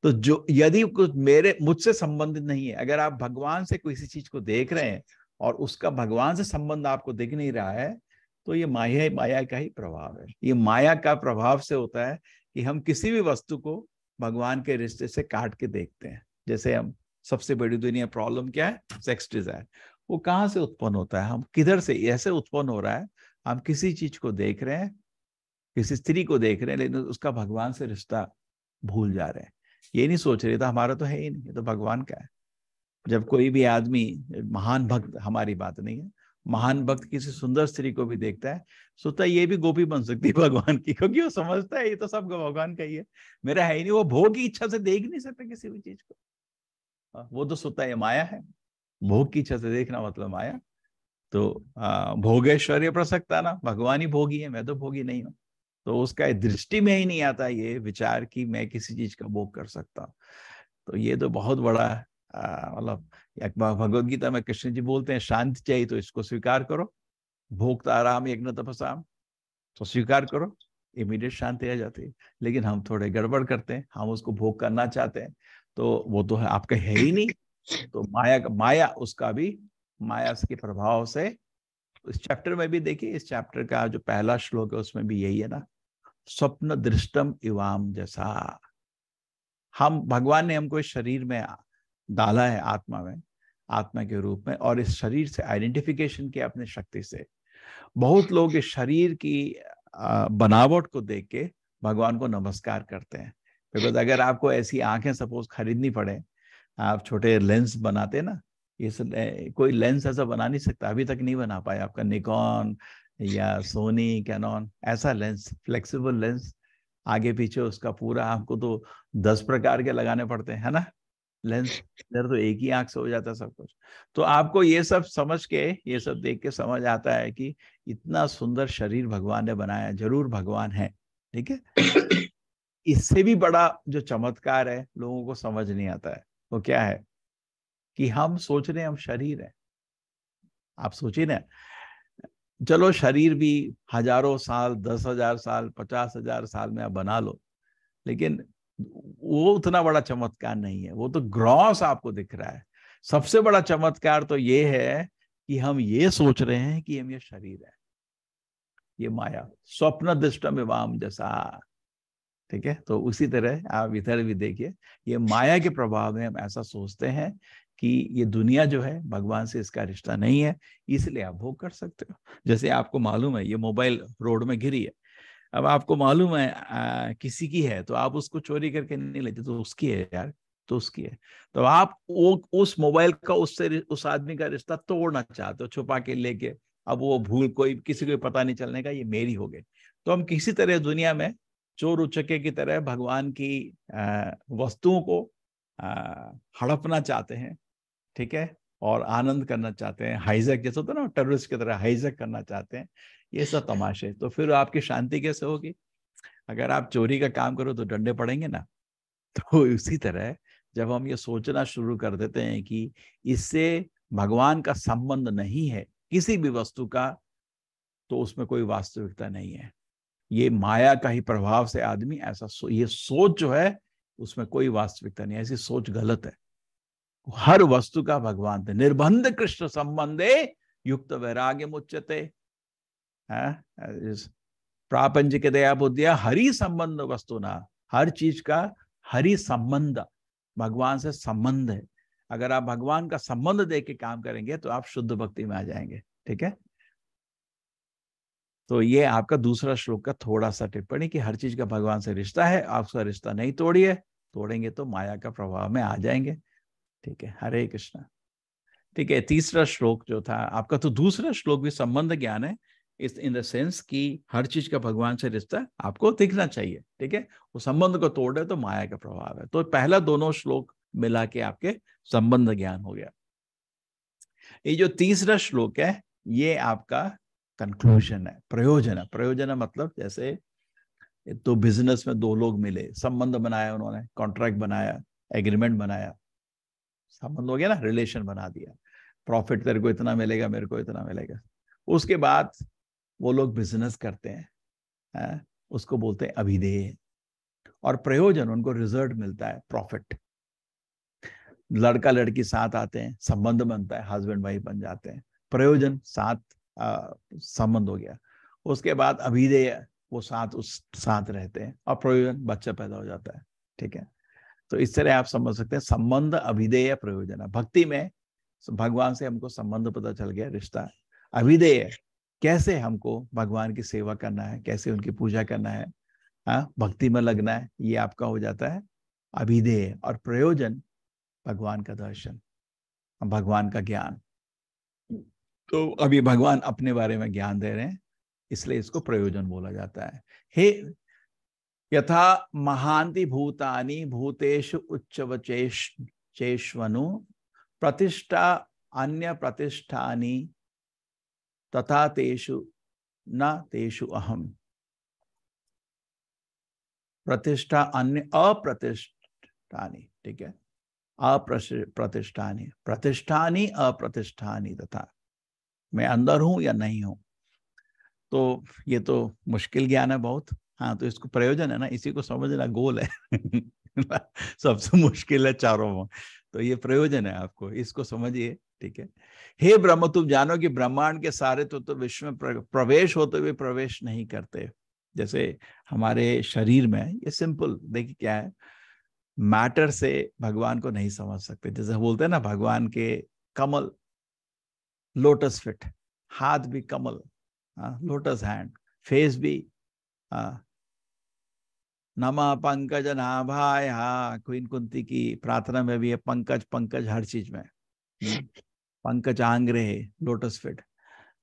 तो जो यदि कुछ मेरे मुझसे संबंधित नहीं है अगर आप भगवान से किसी चीज को देख रहे हैं और उसका भगवान से संबंध आपको दिख नहीं रहा है तो ये माया माया का ही प्रभाव है ये माया का प्रभाव से होता है कि हम किसी भी वस्तु को भगवान के रिश्ते से काट के देखते हैं जैसे हम सबसे बड़ी दुनिया प्रॉब्लम क्या है सेक्स डिजायर वो कहाँ से उत्पन्न होता है हम किधर से ऐसे उत्पन्न हो रहा है हम किसी चीज को देख रहे हैं किसी स्त्री को देख रहे हैं लेकिन उसका भगवान से रिश्ता भूल जा रहे हैं ये नहीं सोच रहे तो हमारा तो है ही नहीं ये तो भगवान का है जब कोई भी आदमी महान भक्त हमारी बात नहीं है महान भक्त किसी सुंदर स्त्री को भी देखता है सोचता है ये भी गोपी बन सकती है भगवान की क्योंकि वो समझता है ये तो सब भगवान का ही है मेरा है ही नहीं वो भोग की इच्छा से देख नहीं सकता किसी भी चीज को हाँ, वो तो सोता है माया है भोग की इच्छा से देखना मतलब माया तो भोगेश्वर्य प्रसक्ता ना भगवान ही भोगी है मैं तो भोगी नहीं हूँ तो उसका दृष्टि में ही नहीं आता ये विचार कि मैं किसी चीज का भोग कर सकता हूँ तो ये तो बहुत बड़ा मतलब एक भगवत गीता में कृष्ण जी बोलते हैं शांति चाहिए तो इसको स्वीकार करो भोगता आराम एक न तपसाम तो स्वीकार करो इमीडिएट शांति आ जाती है लेकिन हम थोड़े गड़बड़ करते हैं हम उसको भोग करना चाहते हैं तो वो तो है आपका है ही नहीं तो माया माया उसका भी माया के प्रभाव से इस चैप्टर में भी देखिए इस चैप्टर का जो पहला श्लोक है उसमें भी यही है ना स्वप्न दृष्टम इवाम जैसा हम भगवान ने हमको इस शरीर में डाला है आत्मा में आत्मा के रूप में और इस शरीर से आइडेंटिफिकेशन किया अपनी शक्ति से बहुत लोग इस शरीर की बनावट को देख के भगवान को नमस्कार करते हैं बिकॉज अगर आपको ऐसी आंखें सपोज खरीदनी पड़े आप छोटे लेंस बनाते ना इस कोई लेंस ऐसा बना नहीं सकता अभी तक नहीं बना पाया आपका निकॉन या सोनी कैनॉन ऐसा लेंस फ्लेक्सिबल लेंस आगे पीछे उसका पूरा आपको तो दस प्रकार के लगाने पड़ते हैं ना लेंस इधर तो एक ही आंख से हो जाता है सब कुछ तो आपको ये सब समझ के ये सब देख के समझ आता है कि इतना सुंदर शरीर भगवान ने बनाया जरूर भगवान है ठीक है तो इससे भी बड़ा जो चमत्कार है लोगों को समझ नहीं आता है वो क्या है कि हम सोच रहे हैं हम शरीर है आप सोचिए ना चलो शरीर भी हजारों साल दस हजार साल पचास हजार साल में आप बना लो लेकिन वो उतना बड़ा चमत्कार नहीं है वो तो ग्रॉस आपको दिख रहा है सबसे बड़ा चमत्कार तो ये है कि हम ये सोच रहे हैं कि हम ये शरीर है ये माया स्वप्न दृष्ट में वाम जैसा ठीक है तो उसी तरह आप इधर भी देखिए ये माया के प्रभाव में हम ऐसा सोचते हैं कि ये दुनिया जो है भगवान से इसका रिश्ता नहीं है इसलिए आप भोग कर सकते हो जैसे आपको मालूम है ये मोबाइल रोड में गिरी है अब आपको मालूम है आ, किसी की है तो आप उसको चोरी करके नहीं लेते तो उसकी है यार तो उसकी है तो आप वो उस मोबाइल का उससे उस आदमी का रिश्ता तोड़ना चाहते हो छुपा के लेके अब वो भूल कोई किसी को पता नहीं चलने का ये मेरी हो गई तो हम किसी तरह दुनिया में चोर उचके की तरह भगवान की वस्तुओं को हड़पना चाहते हैं ठीक है और आनंद करना चाहते हैं हाइजैक जैसे होता है ना टेररिस्ट की तरह हाइजैक करना चाहते हैं ये सब तमाशे तो फिर आपकी शांति कैसे होगी अगर आप चोरी का काम करो तो डंडे पड़ेंगे ना तो इसी तरह जब हम ये सोचना शुरू कर देते हैं कि इससे भगवान का संबंध नहीं है किसी भी वस्तु का तो उसमें कोई वास्तविकता नहीं है ये माया का ही प्रभाव से आदमी ऐसा सो, ये सोच जो है उसमें कोई वास्तविकता नहीं ऐसी सोच गलत है हर वस्तु का भगवान थे निर्बंध कृष्ण संबंधे युक्त वैराग्य मुच्चते हाँ? प्रापंच के दया बुद्धिया हरी संबंध वस्तु ना हर चीज का हरी संबंध भगवान से संबंध है अगर आप भगवान का संबंध दे के काम करेंगे तो आप शुद्ध भक्ति में आ जाएंगे ठीक है तो ये आपका दूसरा श्लोक का थोड़ा सा टिप्पणी कि हर चीज का भगवान से रिश्ता है आप उसका रिश्ता नहीं तोड़िए तोड़ेंगे तो माया का प्रभाव में आ जाएंगे ठीक है हरे कृष्णा ठीक है तीसरा श्लोक जो था आपका तो दूसरा श्लोक भी संबंध ज्ञान है इस इन द सेंस कि हर चीज का भगवान से रिश्ता आपको दिखना चाहिए ठीक है वो संबंध को तोड़ तो माया का प्रभाव है तो पहला दोनों श्लोक मिला के आपके संबंध ज्ञान हो गया ये जो तीसरा श्लोक है ये आपका कंक्लूजन है प्रयोजन है प्रयोजन है मतलब जैसे तो बिजनेस में दो लोग मिले संबंध बनाया उन्होंने कॉन्ट्रैक्ट बनाया एग्रीमेंट बनाया संबंध हो गया ना रिलेशन बना दिया प्रॉफिट तेरे को इतना मिलेगा मेरे को इतना मिलेगा उसके बाद वो लोग बिजनेस करते हैं है? उसको बोलते हैं अभिधेय और प्रयोजन उनको रिजल्ट मिलता है प्रॉफिट लड़का लड़की साथ आते हैं संबंध बनता है हस्बैंड वाइफ बन जाते हैं प्रयोजन साथ संबंध हो गया उसके बाद अभिधेय वो साथ उस साथ रहते हैं और प्रयोजन बच्चा पैदा हो जाता है ठीक है तो इस तरह आप समझ सकते हैं संबंध अभिधेय प्रयोजन भक्ति में भगवान से हमको संबंध पता चल गया रिश्ता अभिधेय कैसे हमको भगवान की सेवा करना है कैसे उनकी पूजा करना है हाँ भक्ति में लगना है ये आपका हो जाता है अभिधेय और प्रयोजन भगवान का दर्शन भगवान का ज्ञान तो अभी भगवान अपने बारे में ज्ञान दे रहे हैं इसलिए इसको प्रयोजन बोला जाता है हे यथा महांति भूतानि भूतेश उच्च चेष्वनु प्रतिष्ठा अन्य प्रतिष्ठानी तथा तेषु न तेषु अहम् प्रतिष्ठा अन्य अप्रतिष्ठानी ठीक है अप्रतिष्ठानी प्रतिष्ठानी अप्रतिष्ठानी तथा मैं अंदर हूं या नहीं हूं तो ये तो मुश्किल ज्ञान है बहुत हाँ तो इसको प्रयोजन है ना इसी को समझना गोल है सबसे मुश्किल है चारों में तो ये प्रयोजन है आपको इसको समझिए ठीक है हे ब्रह्म तुम जानो कि ब्रह्मांड के सारे तत्व तो, तो विश्व में प्रवेश होते हुए प्रवेश नहीं करते जैसे हमारे शरीर में ये सिंपल देखिए क्या है मैटर से भगवान को नहीं समझ सकते जैसे बोलते हैं ना भगवान के कमल लोटस फिट हाथ भी कमल लोटस हैंड फेस भी हाँ। नमा पंकज ना भाई हा क्वीन कुंती की प्रार्थना में भी है पंकज पंकज हर चीज में हम्म, पंकज आंग्रे है लोटस फिट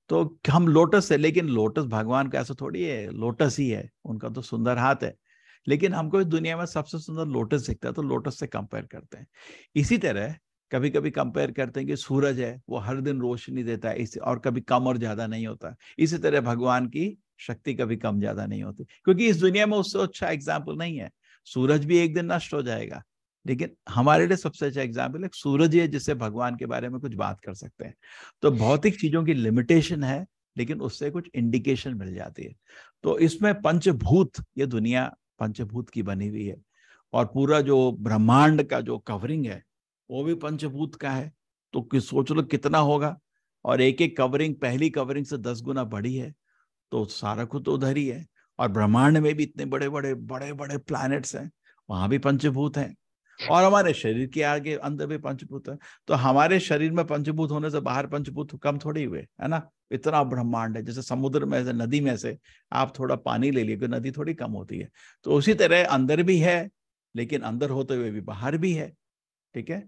तो हम लोटस है लेकिन लोटस भगवान का ऐसा थोड़ी है लोटस ही है उनका तो सुंदर हाथ है लेकिन हमको इस दुनिया में सबसे सुंदर लोटस दिखता है तो लोटस से कंपेयर करते हैं इसी तरह कभी कभी कंपेयर करते हैं कि सूरज है वो हर दिन रोशनी देता है इस और कभी कम और ज्यादा नहीं होता इसी तरह भगवान की शक्ति कभी कम ज्यादा नहीं होती क्योंकि इस दुनिया में उससे अच्छा एग्जाम्पल नहीं है सूरज भी एक दिन नष्ट हो जाएगा लेकिन हमारे लिए सबसे अच्छा एग्जाम्पल एक सूरज है जिससे भगवान के बारे में कुछ बात कर सकते हैं तो भौतिक चीजों की लिमिटेशन है लेकिन उससे कुछ इंडिकेशन मिल जाती है तो इसमें पंचभूत ये दुनिया पंचभूत की बनी हुई है और पूरा जो ब्रह्मांड का जो कवरिंग है वो भी पंचभूत का है तो कि सोच लो कितना होगा और एक एक कवरिंग पहली कवरिंग से दस गुना बढ़ी है तो सारा खुद तो उधर ही है और ब्रह्मांड में भी इतने बड़े बड़े बड़े बड़े प्लैनेट्स हैं वहां भी पंचभूत हैं और हमारे शरीर के आगे अंदर भी पंचभूत है तो हमारे शरीर में पंचभूत होने से बाहर पंचभूत कम थोड़ी हुए है ना इतना ब्रह्मांड है जैसे समुद्र में से नदी में से आप थोड़ा पानी ले लिए नदी थोड़ी कम होती है तो उसी तरह अंदर भी है लेकिन अंदर होते हुए भी बाहर भी है ठीक है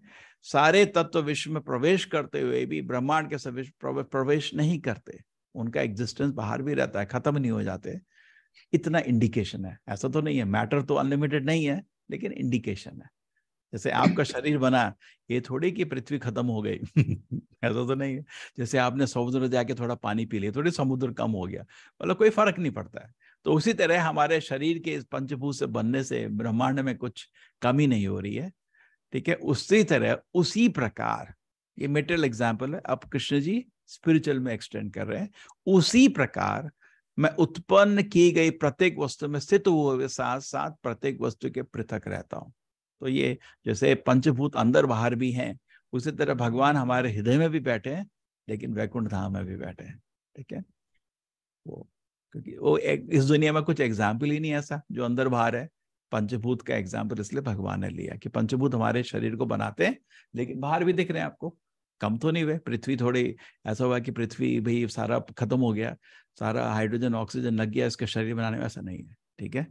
सारे तत्व विश्व में प्रवेश करते हुए भी ब्रह्मांड के सब प्रवेश नहीं करते उनका एग्जिस्टेंस बाहर भी रहता है खत्म नहीं हो जाते इतना इंडिकेशन है ऐसा तो नहीं है मैटर तो अनलिमिटेड नहीं है लेकिन इंडिकेशन है जैसे आपका शरीर बना ये थोड़ी कि पृथ्वी खत्म हो गई ऐसा तो नहीं है जैसे आपने समुद्र जाके थोड़ा पानी पी लिया थोड़ी समुद्र कम हो गया मतलब कोई फर्क नहीं पड़ता है तो उसी तरह हमारे शरीर के इस पंचभूत से बनने से ब्रह्मांड में कुछ कमी नहीं हो रही है ठीक है उसी तरह उसी प्रकार ये मेटेरियल एग्जाम्पल है अब कृष्ण जी स्पिरिचुअल में एक्सटेंड कर रहे हैं उसी प्रकार मैं उत्पन्न की गई प्रत्येक वस्तु में स्थित हुए साथ साथ प्रत्येक वस्तु के पृथक रहता हूं तो ये जैसे पंचभूत अंदर बाहर भी हैं उसी तरह भगवान हमारे हृदय में भी बैठे हैं लेकिन वैकुंठ धाम में भी बैठे हैं ठीक है वो क्योंकि वो एक, इस दुनिया में कुछ एग्जाम्पल ही नहीं ऐसा जो अंदर बाहर है पंचभूत का एग्जाम्पल इसलिए भगवान ने लिया कि पंचभूत हमारे शरीर को बनाते हैं लेकिन बाहर भी दिख रहे हैं आपको कम तो नहीं हुए पृथ्वी थोड़ी ऐसा हुआ कि पृथ्वी भाई सारा खत्म हो गया सारा हाइड्रोजन ऑक्सीजन लग गया इसके शरीर बनाने में ऐसा नहीं है ठीक है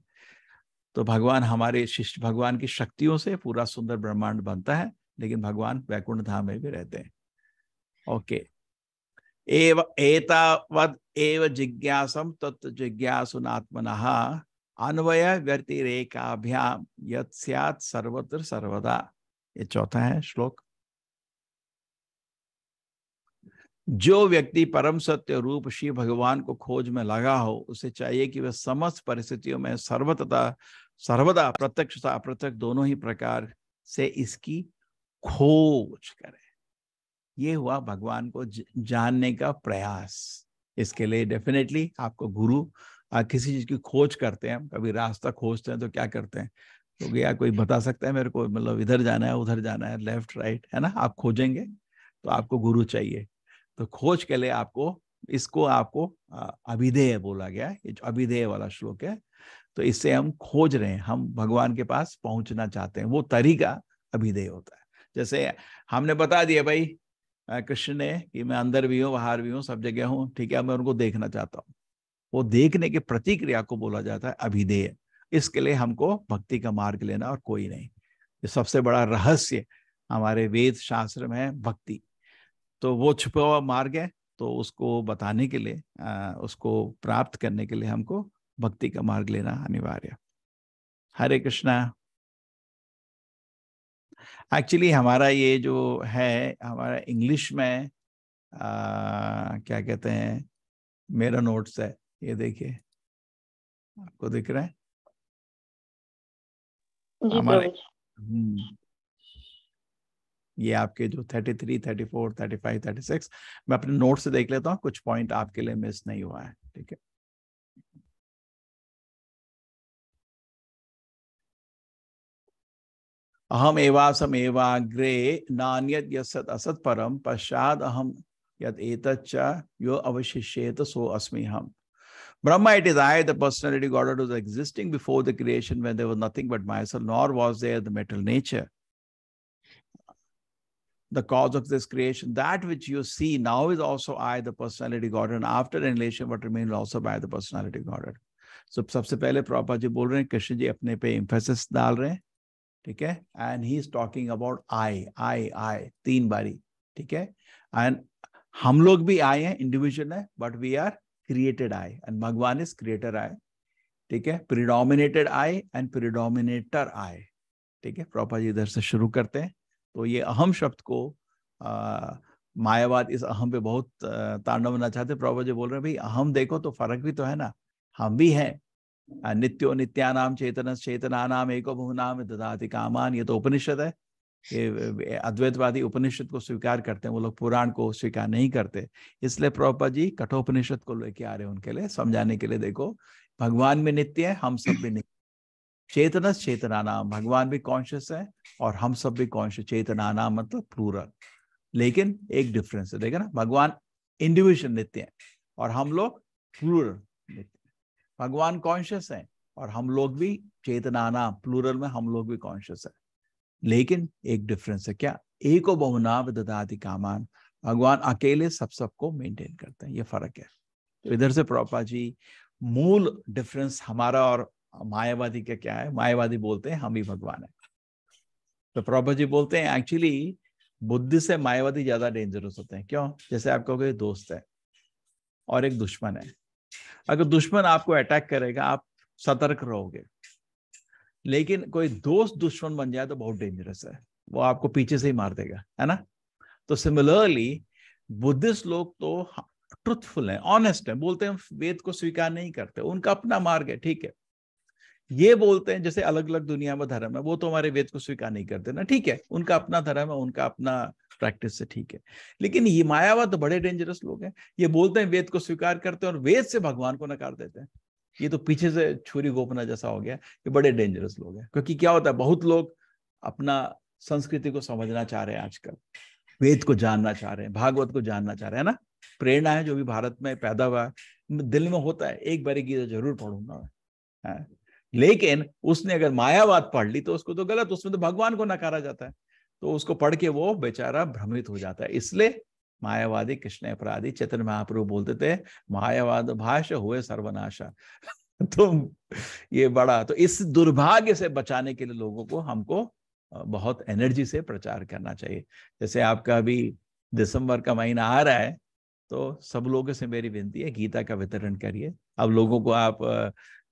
तो भगवान हमारे शिष्य भगवान की शक्तियों से पूरा सुंदर ब्रह्मांड बनता है लेकिन भगवान वैकुंठ धाम में भी रहते हैं ओके एव एतावद एव जिज्ञासम तत्व जिज्ञासुनात्मनः अन्वय व्यतिरेकाभ्याम यद सर्वत्र सर्वदा ये चौथा है श्लोक जो व्यक्ति परम सत्य रूप शिव भगवान को खोज में लगा हो उसे चाहिए कि वह समस्त परिस्थितियों में सर्वतता सर्वदा प्रत्यक्ष तथा अप्रत्यक्ष दोनों ही प्रकार से इसकी खोज करे ये हुआ भगवान को जानने का प्रयास इसके लिए डेफिनेटली आपको गुरु किसी चीज की खोज करते हैं कभी रास्ता खोजते हैं तो क्या करते हैं तो गया कोई बता सकता है मेरे को मतलब इधर जाना है उधर जाना है लेफ्ट राइट है ना आप खोजेंगे तो आपको गुरु चाहिए तो खोज के लिए आपको इसको आपको अभिधेय बोला गया ये जो अभिधेय वाला श्लोक है तो इससे हम खोज रहे हैं हम भगवान के पास पहुंचना चाहते हैं वो तरीका अभिधेय होता है जैसे हमने बता दिया भाई कृष्ण ने कि मैं अंदर भी हूँ बाहर भी हूँ सब जगह हूँ ठीक है मैं उनको देखना चाहता हूँ वो देखने की प्रतिक्रिया को बोला जाता है अभिधेय इसके लिए हमको भक्ति का मार्ग लेना और कोई नहीं ये सबसे बड़ा रहस्य हमारे वेद शास्त्र में है भक्ति तो वो छुपा हुआ मार्ग है तो उसको बताने के लिए आ, उसको प्राप्त करने के लिए हमको भक्ति का मार्ग लेना अनिवार्य हरे कृष्णा एक्चुअली हमारा ये जो है हमारा इंग्लिश में आ, क्या कहते हैं मेरा नोट्स है ये देखिए आपको दिख रहा है हमारे हम्म। ये आपके जो 33, 34, 35, 36 मैं अपने नोट से देख लेता हूँ कुछ पॉइंट आपके लिए मिस नहीं हुआ है ठीक है अहम एवासम एवाग्रे नान्यत यसत असत परम पश्चात अहम यद एतच्च यो अवशिष्येत सो अस्मि हम Brahma, it is I, the personality Godhead, was existing before the creation when there was nothing but myself, nor was there the metal nature. The cause of this creation, that which you see now is also I, the personality God, and after annihilation, what remains also by the personality God. So, सबसे पहले प्रॉपा जी बोल रहे हैं कृष्ण जी अपने पे emphasis डाल रहे हैं ठीक है and he is talking about I I I तीन बारी ठीक है एंड हम लोग भी आए हैं इंडिविजुअल है but we are created I and Bhagwan is creator I. ठीक है प्रिडोमिनेटेड आई एंड प्रिडोमिनेटर आई ठीक है प्रॉपर जी इधर से शुरू करते हैं तो ये अहम शब्द को आ, मायावाद इस अहम पे बहुत तांडव बनना चाहते प्रॉपर जी बोल रहे हैं भाई अहम देखो तो फर्क भी तो है ना हम भी हैं नित्यो नित्यानाम चेतन चेतना नाम एको नाम दधाति कामान ये तो उपनिषद है अद्वैतवादी उपनिषद को स्वीकार करते हैं वो लोग पुराण को स्वीकार नहीं करते इसलिए प्रभुपा जी कठोपनिषद को लेके आ रहे हैं उनके लिए समझाने के लिए देखो भगवान में नित्य है हम सब भी नित्य चेतनस चेतना नाम भगवान भी कॉन्शियस है और हम सब भी कॉन्शियस चेतना नाम मतलब प्लूरल लेकिन एक डिफरेंस है देखे ना भगवान इंडिविजुअल नित्य है और हम लोग प्लूरल नित्य भगवान कॉन्शियस है और हम लोग भी चेतना नाम प्लूरल में हम लोग भी कॉन्शियस है लेकिन एक डिफरेंस है क्या एक बहुनाव ददाति कामान भगवान अकेले सब सबको मेंटेन करते हैं ये फर्क है तो इधर से प्रोपा जी मूल डिफरेंस हमारा और मायावादी का क्या है मायावादी बोलते हैं हम ही भगवान है तो प्रोपा जी बोलते हैं एक्चुअली बुद्धि से मायावादी ज्यादा डेंजरस होते हैं क्यों जैसे आप कहोगे दोस्त है और एक दुश्मन है अगर दुश्मन आपको अटैक करेगा आप सतर्क रहोगे लेकिन कोई दोस्त दुश्मन बन जाए तो बहुत डेंजरस है वो आपको पीछे से ही मार देगा है ना तो सिमिलरली बुद्धिस्ट लोग तो ट्रुथफुल हैं ऑनेस्ट हैं बोलते हैं वेद को स्वीकार नहीं करते उनका अपना मार्ग है ठीक है ये बोलते हैं जैसे अलग अलग दुनिया में धर्म है वो तो हमारे वेद को स्वीकार नहीं करते ना ठीक है उनका अपना धर्म है उनका अपना प्रैक्टिस से ठीक है लेकिन ये मायावाद तो बड़े डेंजरस लोग हैं ये बोलते हैं वेद को स्वीकार करते हैं और वेद से भगवान को नकार देते हैं ये तो पीछे से छुरी गोपना जैसा हो गया ये बड़े डेंजरस लोग हैं क्योंकि क्या होता है बहुत लोग अपना संस्कृति को समझना चाह रहे हैं आजकल वेद को जानना चाह रहे हैं भागवत को जानना चाह रहे हैं ना प्रेरणा है जो भी भारत में पैदा हुआ है दिल में होता है एक बार गीता तो जरूर पढ़ूंगा मैं लेकिन उसने अगर मायावाद पढ़ ली तो उसको तो गलत उसमें तो भगवान को नकारा जाता है तो उसको पढ़ के वो बेचारा भ्रमित हो जाता है इसलिए मायावादी कृष्ण अपराधी चेतन महाप्रभु बोलते थे मायावाद भाष हुए सर्वनाशा तुम तो ये बड़ा तो इस दुर्भाग्य से बचाने के लिए लोगों को हमको बहुत एनर्जी से प्रचार करना चाहिए जैसे आपका अभी दिसंबर का महीना आ रहा है तो सब लोगों से मेरी विनती है गीता का वितरण करिए अब लोगों को आप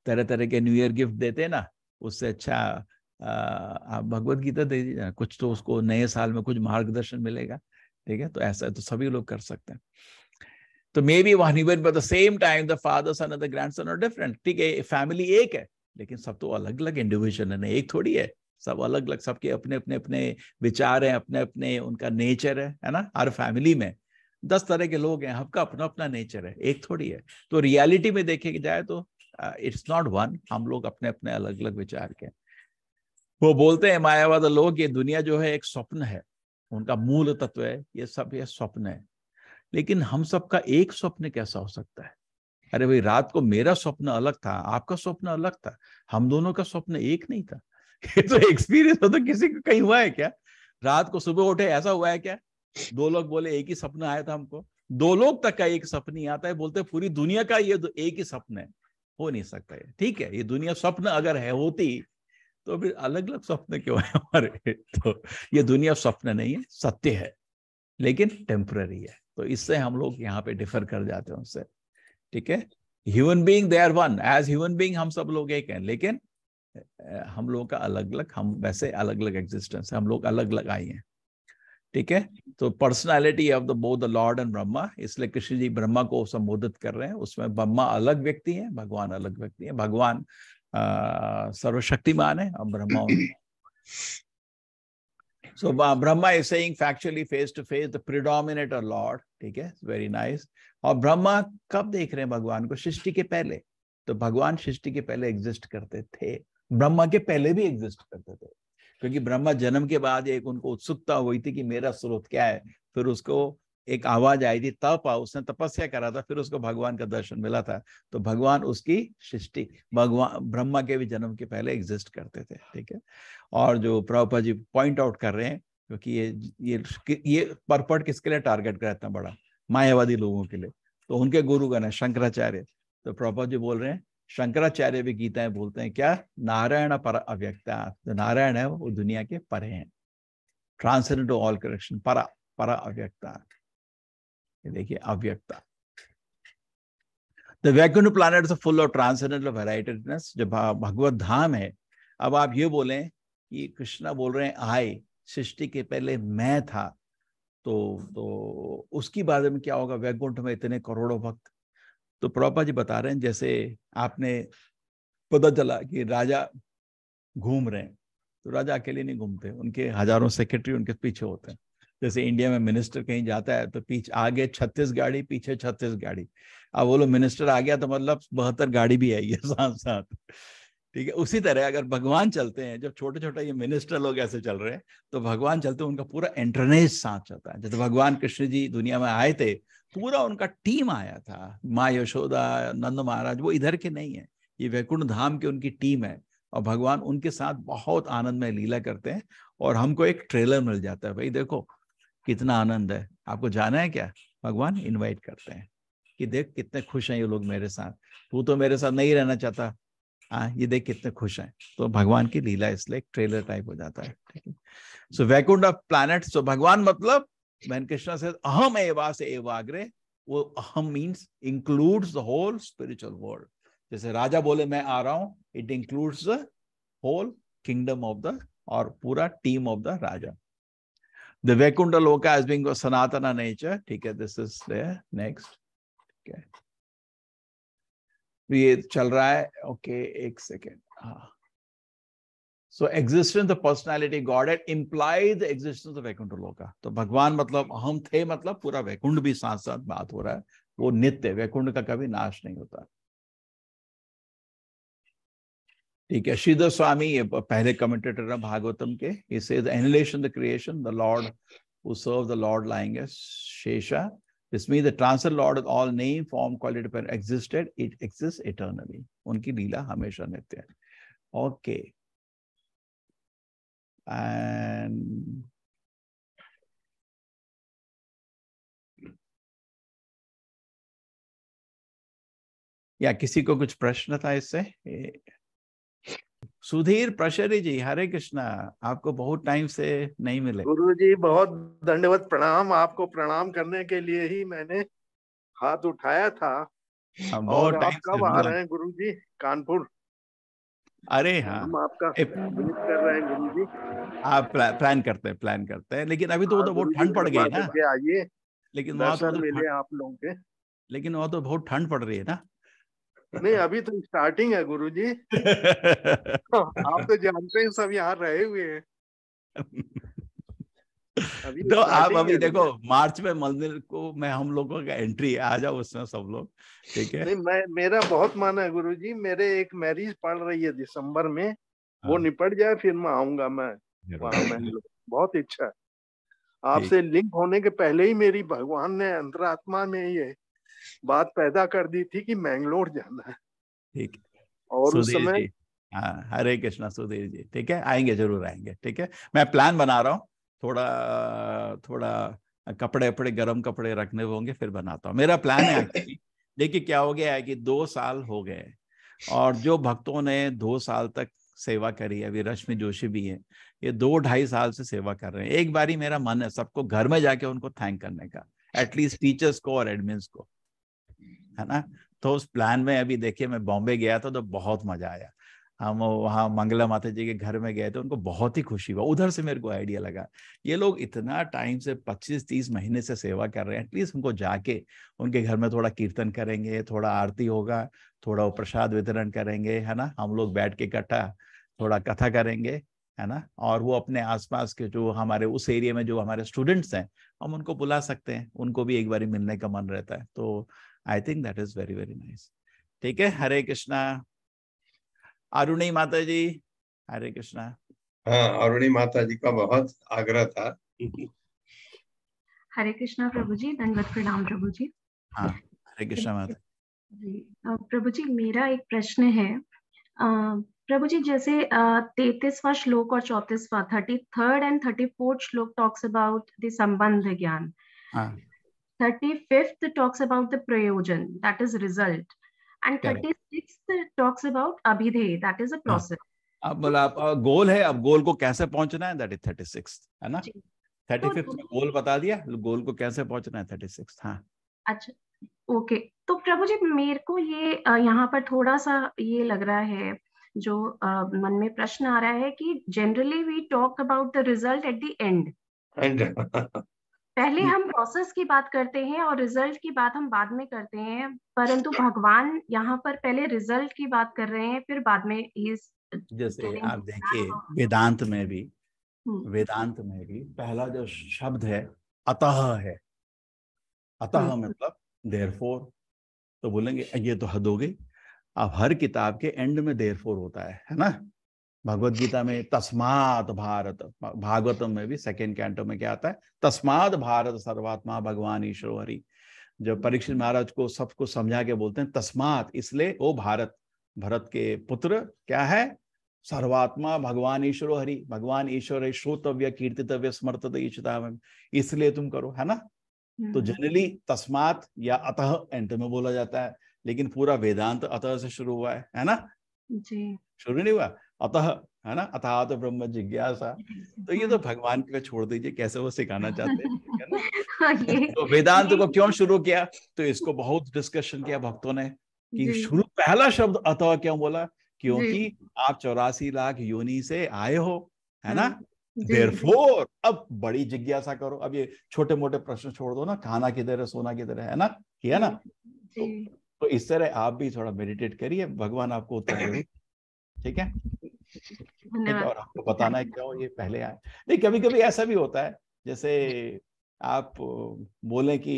तरह तरह के न्यू ईयर गिफ्ट देते ना उससे अच्छा आप भगवत गीता दे दीजिए कुछ तो उसको नए साल में कुछ मार्गदर्शन मिलेगा ठीक है तो ऐसा है तो सभी लोग कर सकते हैं तो maybe one even but the same time the father son and the grandson are different ठीक है फैमिली एक है लेकिन सब तो अलग अलग इंडिविजुअल है एक थोड़ी है सब अलग अलग सबके अपने अपने अपने विचार हैं अपने अपने उनका नेचर है है ना हर फैमिली में दस तरह के लोग हैं सबका अपना अपना नेचर है एक थोड़ी है तो रियलिटी में देखे जाए तो इट्स नॉट वन हम लोग अपने अपने अलग अलग विचार के वो बोलते हैं मायावाद लोग ये दुनिया जो है एक स्वप्न है उनका मूल तत्व है ये सब यह स्वप्न है लेकिन हम सबका एक स्वप्न कैसा हो सकता है अरे भाई रात को मेरा स्वप्न अलग था आपका स्वप्न अलग था हम दोनों का स्वप्न एक नहीं था ये तो एक्सपीरियंस हो तो किसी को कहीं हुआ है क्या रात को सुबह उठे ऐसा हुआ है क्या दो लोग बोले एक ही सपना आया था हमको दो लोग तक का एक सपन ही आता है बोलते पूरी दुनिया का ये एक ही सपना है हो नहीं सकता है ठीक है ये दुनिया स्वप्न अगर है होती तो फिर अलग अलग स्वप्न क्यों है हमारे तो ये दुनिया स्वप्न नहीं है सत्य है लेकिन टेम्पररी है तो इससे हम लोग यहाँ पे डिफर कर जाते हैं उनसे ठीक है human being they are one as human being हम सब लोग एक हैं लेकिन हम लोगों का अलग अलग हम वैसे अलग अलग एग्जिस्टेंस है हम लोग अलग अलग आए हैं ठीक है तो personality of the both the lord and Brahma इसलिए कृष्ण जी ब्रह्मा को संबोधित कर रहे हैं उसमें ब्रह्मा अलग व्यक्ति है भगवान अलग व्यक्ति है भगवान सर्वशक्तिमान है और Brahma so Brahma is saying factually face to face the predominate or ठीक है वेरी नाइस और ब्रह्मा कब देख रहे हैं भगवान को सृष्टि के पहले तो भगवान सृष्टि के पहले एग्जिस्ट करते थे ब्रह्मा के पहले भी एग्जिस्ट करते थे क्योंकि ब्रह्मा जन्म के बाद एक उनको उत्सुकता हुई थी कि मेरा स्रोत क्या है फिर उसको एक आवाज आई थी तप आ उसने तपस्या करा था फिर उसको भगवान का दर्शन मिला था तो भगवान उसकी सृष्टि भगवान ब्रह्मा के भी जन्म के पहले एग्जिस्ट करते थे ठीक है और जो प्रभुपा जी पॉइंट आउट कर रहे हैं क्योंकि ये ये ये परपट किसके लिए टारगेट करा इतना बड़ा मायावादी लोगों के लिए तो उनके गुरुगण है शंकराचार्य तो प्रभुपा जी बोल रहे हैं शंकराचार्य भी गीताएं बोलते हैं क्या नारायण पर अव्यक्ता जो तो नारायण है वो दुनिया के परे हैं ट्रांसेंडेंट ऑल करेक्शन परा परा अव्यक्ता देखिए अव्यक्ता the vacuum planet full of transcendental variegatedness जो भगवत धाम है अब आप ये बोलें कि कृष्णा बोल रहे हैं आई सृष्टि के पहले मैं था तो तो उसकी बारे में क्या होगा वैकुंठ में इतने करोड़ों भक्त तो प्रभा जी बता रहे हैं जैसे आपने पता चला कि राजा घूम रहे हैं तो राजा अकेले नहीं घूमते उनके हजारों सेक्रेटरी उनके पीछे होते हैं जैसे इंडिया में मिनिस्टर कहीं जाता है तो पीछे आगे छत्तीस गाड़ी पीछे छत्तीस गाड़ी अब बोलो मिनिस्टर आ गया तो मतलब बहत्तर गाड़ी भी आई है साथ साथ ठीक है उसी तरह अगर भगवान चलते हैं जब छोटे छोटे ये मिनिस्टर लोग ऐसे चल रहे हैं तो भगवान चलते उनका पूरा एंटरनेज साथ चलता है जैसे भगवान कृष्ण जी दुनिया में आए थे पूरा उनका टीम आया था माँ यशोदा नंद महाराज वो इधर के नहीं है ये वैकुंठ धाम की उनकी टीम है और भगवान उनके साथ बहुत आनंद में लीला करते हैं और हमको एक ट्रेलर मिल जाता है भाई देखो कितना आनंद है आपको जाना है क्या भगवान इनवाइट करते हैं कि देख कितने खुश हैं ये लोग मेरे साथ तू तो मेरे साथ नहीं रहना चाहता हाँ ये देख कितने खुश हैं तो भगवान की लीला इसलिए एक ट्रेलर टाइप हो जाता है ठीक है सो वैकुंड ऑफ प्लान सो भगवान मतलब मैन कृष्णा से अहम एवा से एवाग्रे वो अहम means includes the whole spiritual world जैसे राजा बोले मैं आ रहा हूं it includes the whole kingdom of the और पूरा टीम ऑफ द राजा The Vaikuntha Loka as being a Sanatana nature. Okay, this is there. Next. Okay. तो चल रहा है ओके एक सेकेंड हाँ so existence of personality Godhead imply the existence of Vaikuntha Loka तो भगवान मतलब हम थे मतलब पूरा वैकुंठ भी साथ साथ बात हो रहा है वो नित्य वैकुंठ का कभी नाश नहीं होता ठीक है श्रीधर स्वामी ये पहले कमेंटेटर है भागवतम के इसे annihilation the creation the lord who serve the lord lying Shesha this mean the transfer lord all name form quality पर एग्जिस्टेड इट एग्जिस्ट इटर्नली उनकी लीला हमेशा नृत्य है ओके एंड या किसी को कुछ प्रश्न था इससे सुधीर प्रशरी जी हरे कृष्णा आपको बहुत टाइम से नहीं मिले गुरु जी बहुत दंडवत प्रणाम आपको प्रणाम करने के लिए ही मैंने हाथ उठाया था हाँ, बहुत टाइम कब आ रहे हैं गुरु जी कानपुर अरे हाँ हम आपका ए, कर रहे हैं गुरु जी आप प्ला, प्लान करते हैं प्लान करते हैं लेकिन अभी तो, वो हाँ, तो बहुत ठंड पड़ गई ना आइए लेकिन वहाँ तो आप लोगों के लेकिन वहाँ तो बहुत ठंड पड़ रही है ना नहीं अभी तो स्टार्टिंग है गुरु जी आप तो जानते हैं सब यहाँ रहे हुए हैं अभी तो आप अभी देखो मार्च में मंदिर को मैं हम लोगों का एंट्री आ जाओ उसमें सब लोग ठीक है नहीं मैं मेरा बहुत मान है गुरु जी मेरे एक मैरिज पड़ रही है दिसंबर में हाँ। वो निपट जाए फिर मैं आऊंगा मैं वहां मैं बहुत इच्छा है आपसे लिंक होने के पहले ही मेरी भगवान ने अंतरात्मा में ये बात पैदा कर दी थी कि मैंगलोर जाना है ठीक और उस समय हाँ हरे कृष्णा सुधीर जी ठीक है आएंगे जरूर आएंगे ठीक है मैं प्लान बना रहा हूँ थोड़ा थोड़ा कपड़े अपड़े गर्म कपड़े रखने होंगे फिर बनाता हूँ मेरा प्लान है एक्चुअली देखिए क्या हो गया है कि दो साल हो गए और जो भक्तों ने दो साल तक सेवा करी है अभी रश्मि जोशी भी है ये दो ढाई साल से सेवा कर रहे हैं एक बारी मेरा मन है सबको घर में जाके उनको थैंक करने का एटलीस्ट टीचर्स को और एडमिन को है ना तो उस प्लान में अभी देखिए मैं बॉम्बे गया था तो बहुत मजा आया हम वहाँ मंगला माता जी के घर में गए थे उनको बहुत ही खुशी हुआ उधर से मेरे को आइडिया लगा ये लोग इतना टाइम से 25-30 महीने से सेवा कर रहे हैं एटलीस्ट उनको जाके उनके घर में थोड़ा कीर्तन करेंगे थोड़ा आरती होगा थोड़ा वो प्रसाद वितरण करेंगे है ना हम लोग बैठ के इकट्ठा थोड़ा कथा करेंगे है ना और वो अपने आसपास के जो हमारे उस एरिया में जो हमारे स्टूडेंट्स हैं हम उनको बुला सकते हैं उनको भी एक बार मिलने का मन रहता है तो I think that is very very nice ठीक है हरे कृष्णा अरुणी माता जी हरे कृष्णा हाँ अरुणी माता जी का बहुत आग्रह था हरे कृष्णा प्रभु जी धनवत प्रणाम प्रभु जी हाँ हरे कृष्णा माता प्रभु जी मेरा एक प्रश्न है प्रभु जी जैसे तेतीसवा श्लोक और चौतीसवा thirty third and thirty fourth श्लोक टॉक्स अबाउट द संबंध ज्ञान हाँ. 35th talks about the prayojan, that is result. And 36th talks about abhidhe, that is a hmm. process. अब बोला आप गोल है अब गोल को कैसे पहुंचना है दैट इज 36th सिक्स है ना थर्टी फिफ्थ तो गोल बता दिया गोल को कैसे पहुंचना है थर्टी सिक्स हाँ अच्छा ओके तो प्रभु जी मेरे को ये यहाँ पर थोड़ा सा ये लग रहा है जो आ, मन में प्रश्न आ रहा है कि generally we talk about the result at the end पहले हम्म। हम प्रोसेस की बात करते हैं और रिजल्ट की बात हम बाद में करते हैं परंतु भगवान यहाँ पर पहले रिजल्ट की बात कर रहे हैं फिर बाद में इस जैसे आप देखिए वेदांत में भी हम्म। वेदांत में भी पहला जो शब्द है अतः है अतः हम्म। मतलब देरफोर तो बोलेंगे ये तो हद हो गई अब हर किताब के एंड में देरफोर होता है है ना भगवत गीता में तस्मात भारत भागवतम में भी सेकेंड कैंटो में क्या आता है तस्मात भारत सर्वात्मा भगवान ईश्वर हरि जब हम्म। परीक्षित महाराज को सबको समझा के बोलते हैं तस्मात इसलिए ओ भारत भरत के पुत्र क्या है सर्वात्मा भगवान ईश्वर हरि भगवान ईश्वर श्रोतव्य कीर्तितव्य स्मर्तव्य इच्छिता इसलिए तुम करो है ना तो जनरली हम्म। तस्मात या अतः एंट में बोला जाता है लेकिन पूरा वेदांत अतः से शुरू हुआ है है ना जी शुरू नहीं हुआ अतः है ना अतः तो ब्रह्म जिज्ञासा तो ये तो भगवान के छोड़ दीजिए कैसे वो सिखाना चाहते हैं हाँ, तो वेदांत को क्यों शुरू किया तो इसको बहुत डिस्कशन किया भक्तों ने कि शुरू पहला शब्द अतः क्यों बोला क्योंकि आप चौरासी लाख योनि से आए हो है ना देयरफॉर हाँ, अब बड़ी जिज्ञासा करो अब ये छोटे मोटे प्रश्न छोड़ दो ना खाना किधर है सोना किधर है ना किया ना तो, तो इस तरह आप भी थोड़ा मेडिटेट करिए भगवान आपको उत्तर ठीक है और आपको बताना है क्यों ये पहले आए नहीं कभी कभी ऐसा भी होता है जैसे आप बोले कि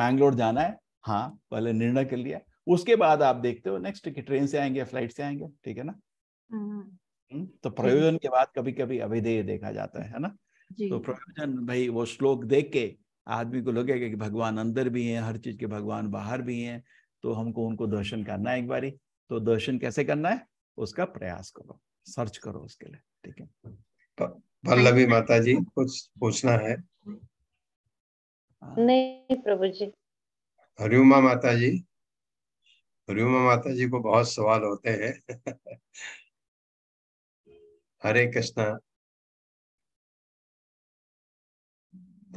मैंगलोर जाना है हाँ पहले निर्णय कर लिया उसके बाद आप देखते हो नेक्स्ट कि ट्रेन से आएंगे फ्लाइट से आएंगे ठीक है ना हम्म। हम्म, तो प्रयोजन के बाद कभी कभी अभिधेय देखा जाता है ना तो प्रयोजन भाई वो श्लोक देख के आदमी को लगेगा कि भगवान अंदर भी हैं हर चीज के भगवान बाहर भी हैं तो हमको उनको दर्शन करना है एक बारी तो दर्शन कैसे करना है उसका प्रयास करो सर्च करो उसके लिए ठीक है पल्लवी तो माता जी कुछ पूछना है हाँ। नहीं प्रभु जी हरिमा माता जी हरिमा माता जी को बहुत सवाल होते हैं हरे कृष्णा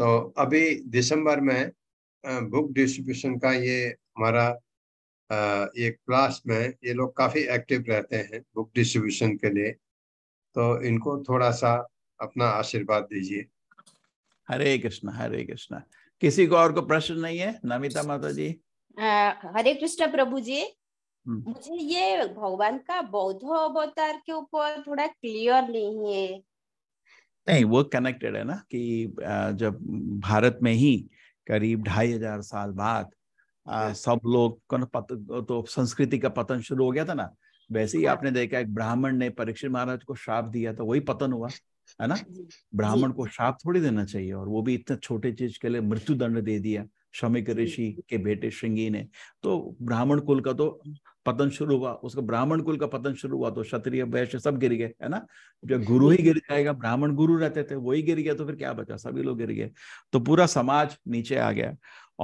तो अभी दिसंबर में बुक डिस्ट्रीब्यूशन का ये हमारा एक क्लास में ये लोग काफ़ी एक्टिव रहते हैं बुक डिस्ट्रीब्यूशन के लिए तो इनको थोड़ा सा अपना आशीर्वाद दीजिए हरे कृष्णा हरे कृष्णा किसी को और को प्रश्न नहीं है नमिता माता जी आ, हरे कृष्णा प्रभु जी हम्म। मुझे ये भगवान का बौद्ध अवतार के ऊपर थोड़ा क्लियर नहीं है नहीं वो कनेक्टेड है ना कि जब भारत में ही करीब ढाई हजार साल बाद आ, सब लोग पत, तो संस्कृति का पतन शुरू हो गया था ना वैसे ही हाँ। आपने देखा एक ब्राह्मण ने परीक्षित महाराज को श्राप दिया था वही पतन हुआ है ना ब्राह्मण को श्राप थोड़ी देना चाहिए और वो भी इतने छोटे चीज के लिए मृत्यु दंड दे दिया श्रमिक ऋषि के बेटे श्रृंगी ने तो ब्राह्मण कुल का तो पतन शुरू हुआ उसका ब्राह्मण कुल का पतन शुरू हुआ तो क्षत्रिय वैश्य सब गिर गए है ना जब गुरु ही गिर जाएगा ब्राह्मण गुरु रहते थे वही गिर गया तो फिर क्या बचा सभी लोग गिर गए तो पूरा समाज नीचे आ गया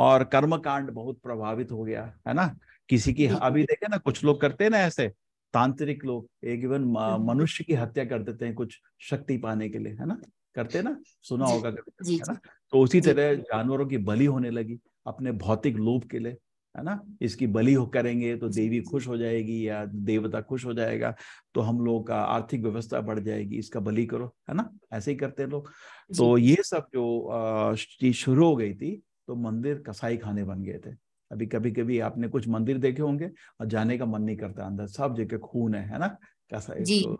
और कर्म कांड बहुत प्रभावित हो गया है ना किसी की अभी देखे ना कुछ लोग करते हैं ना ऐसे तांत्रिक लोग एक इवन हाँ। मनुष्य की हत्या कर देते हैं कुछ शक्ति पाने के लिए है ना करते ना सुना होगा कभी है ना तो उसी तरह जानवरों की बलि होने लगी अपने भौतिक लोभ के लिए है ना इसकी बलि हो करेंगे तो देवी खुश हो जाएगी या देवता खुश हो जाएगा तो हम लोग का आर्थिक व्यवस्था बढ़ जाएगी इसका बलि करो है ना ऐसे ही करते हैं लोग तो ये सब जो चीज शुरू हो गई थी तो मंदिर कसाई खाने बन गए थे अभी कभी कभी आपने कुछ मंदिर देखे होंगे और जाने का मन नहीं करता अंदर सब जगह खून है है ना कसाई तो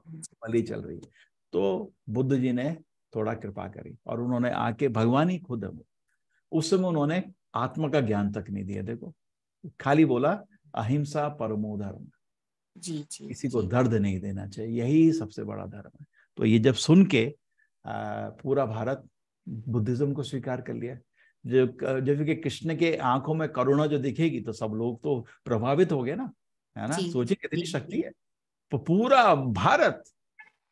बलि चल रही है तो बुद्ध जी ने थोड़ा कृपा करी और उन्होंने आके भगवान ही खुद उस समय उन्होंने आत्मा का ज्ञान तक नहीं दिया देखो खाली बोला अहिंसा परमो धर्म किसी को दर्द नहीं देना चाहिए यही सबसे बड़ा धर्म है तो ये जब सुन के पूरा भारत बुद्धिज्म को स्वीकार कर लिया जैसे कि कृष्ण के आंखों में करुणा जो दिखेगी तो सब लोग तो प्रभावित हो गए ना है ना सोचे कितनी शक्ति है तो पूरा भारत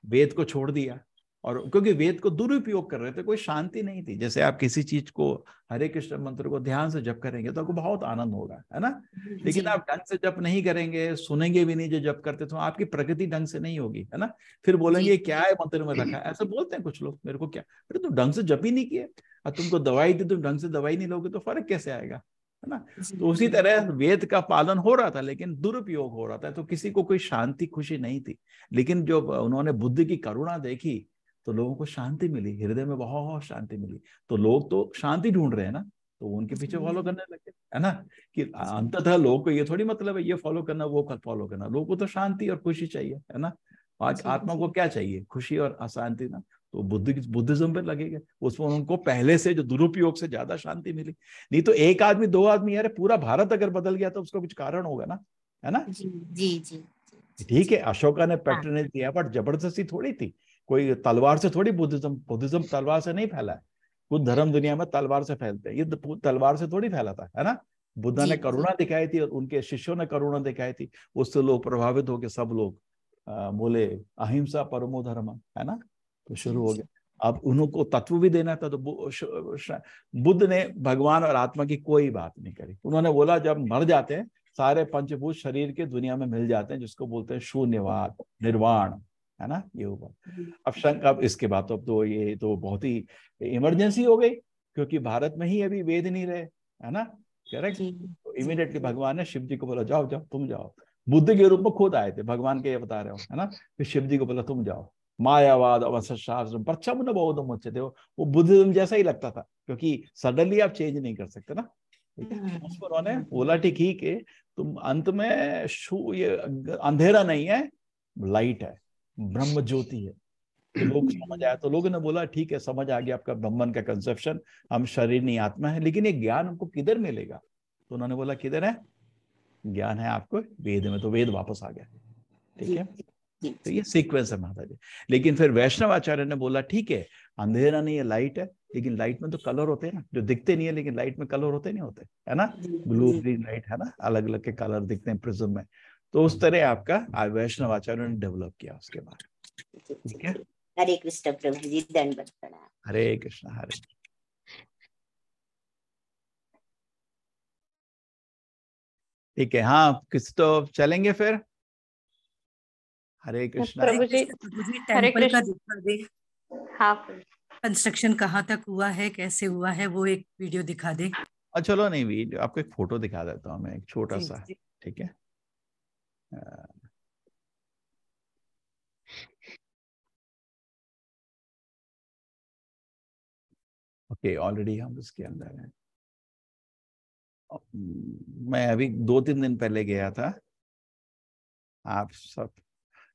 वेद को छोड़ दिया और क्योंकि वेद को दुरुपयोग कर रहे थे कोई शांति नहीं थी जैसे आप किसी चीज को हरे कृष्ण मंत्र को ध्यान से जप करेंगे तो आपको बहुत आनंद होगा है ना लेकिन आप ढंग से जप नहीं करेंगे सुनेंगे भी नहीं जो जप करते तो आपकी प्रगति ढंग से नहीं होगी है ना फिर बोलेंगे क्या है मंत्र में रखा ऐसा बोलते हैं कुछ लोग मेरे को क्या अरे तुम तो ढंग से जप ही नहीं किए और तुमको दवाई दी तुम ढंग से दवाई नहीं लोगे तो फर्क कैसे आएगा है ना तो उसी तरह वेद का पालन हो रहा था लेकिन दुरुपयोग हो रहा था तो किसी को कोई शांति खुशी नहीं थी लेकिन जो उन्होंने बुद्ध की करुणा देखी तो लोगों को शांति मिली हृदय में बहुत शांति मिली तो लोग तो शांति ढूंढ रहे हैं ना तो उनके पीछे फॉलो करने लगे है ना कि अंततः लोग को ये थोड़ी मतलब है ये फॉलो करना वो कर फॉलो करना लोगों को तो शांति और खुशी चाहिए है ना आज आत्मा को क्या चाहिए खुशी और अशांति ना तो बुद्ध बुद्धिज्म लगे लगेगा उसमें उनको पहले से जो दुरुपयोग से ज्यादा शांति मिली नहीं तो एक आदमी दो आदमी अरे पूरा भारत अगर बदल गया तो उसका कुछ कारण होगा ना है ना जी जी ठीक है अशोका ने हाँ। पैटर्न दिया बट जबरदस्ती थोड़ी थी कोई तलवार से थोड़ी बुद्धिज्म बुद्धिज्म तलवार से नहीं फैला है कुछ धर्म दुनिया में तलवार से फैलते हैं ये तलवार से थोड़ी फैला था है ना बुद्धा ने करुणा दिखाई थी और उनके शिष्यों ने करुणा दिखाई थी उससे लोग प्रभावित हो गए सब लोग बोले अहिंसा परमो धर्म है ना तो शुरू हो गया अब उनको तत्व भी देना था तो बुद्ध ने भगवान और आत्मा की कोई बात नहीं करी उन्होंने बोला जब मर जाते हैं सारे पंचभूत शरीर के दुनिया में मिल जाते हैं जिसको बोलते हैं शून्यवाद निर्वाण है ना ये हुआ अब शंक अब इसके बाद तो अब तो ये तो बहुत ही इमरजेंसी हो गई क्योंकि भारत में ही अभी वेद नहीं रहे है ना करेक्ट तो इमिडिएटली भगवान ने शिव जी को बोला जाओ जाओ तुम जाओ बुद्ध के रूप में खुद आए थे भगवान के ये बता रहे हो है ना फिर शिव जी को बोला तुम जाओ मायावाद अवसशास्त्र परचम न बहुत मुझे थे वो बुद्धिज्म जैसा ही लगता था क्योंकि सडनली आप चेंज नहीं कर सकते ना हाँ। उसको उन्होंने बोला ठीक ही के तुम अंत में शु ये अंधेरा नहीं है लाइट है ब्रह्म ज्योति है तो लोग समझ आया तो लोगों ने बोला ठीक है समझ आ गया आपका ब्रह्मन का कंसेप्शन हम शरीर नहीं आत्मा है लेकिन ये ज्ञान हमको किधर मिलेगा तो उन्होंने बोला किधर है ज्ञान है आपको वेद में तो वेद वापस आ गया ठीक है तो ये सीक्वेंस है माता जी लेकिन फिर वैष्णव आचार्य ने बोला ठीक है अंधेरा नहीं है लाइट है लेकिन लाइट में तो कलर होते हैं ना जो दिखते नहीं है लेकिन लाइट में कलर होते नहीं होते है ना ब्लू ग्रीन लाइट है ना अलग अलग के कलर दिखते हैं प्रिज्म में तो उस तरह आपका वैष्णव आचार्य ने डेवलप किया उसके बाद ठीक है हरे कृष्ण प्रभु जी हरे कृष्ण हरे ठीक है हाँ किस तो चलेंगे फिर हरे कृष्णा प्रभु जी हरे कृष्ण हाँ। कंस्ट्रक्शन कहाँ तक हुआ है कैसे हुआ है वो एक वीडियो दिखा दे अच्छा चलो नहीं वीडियो आपको एक फोटो दिखा देता हूँ मैं एक छोटा सा ठीक है ओके ऑलरेडी हम उसके अंदर हैं मैं अभी दो तीन दिन पहले गया था आप सब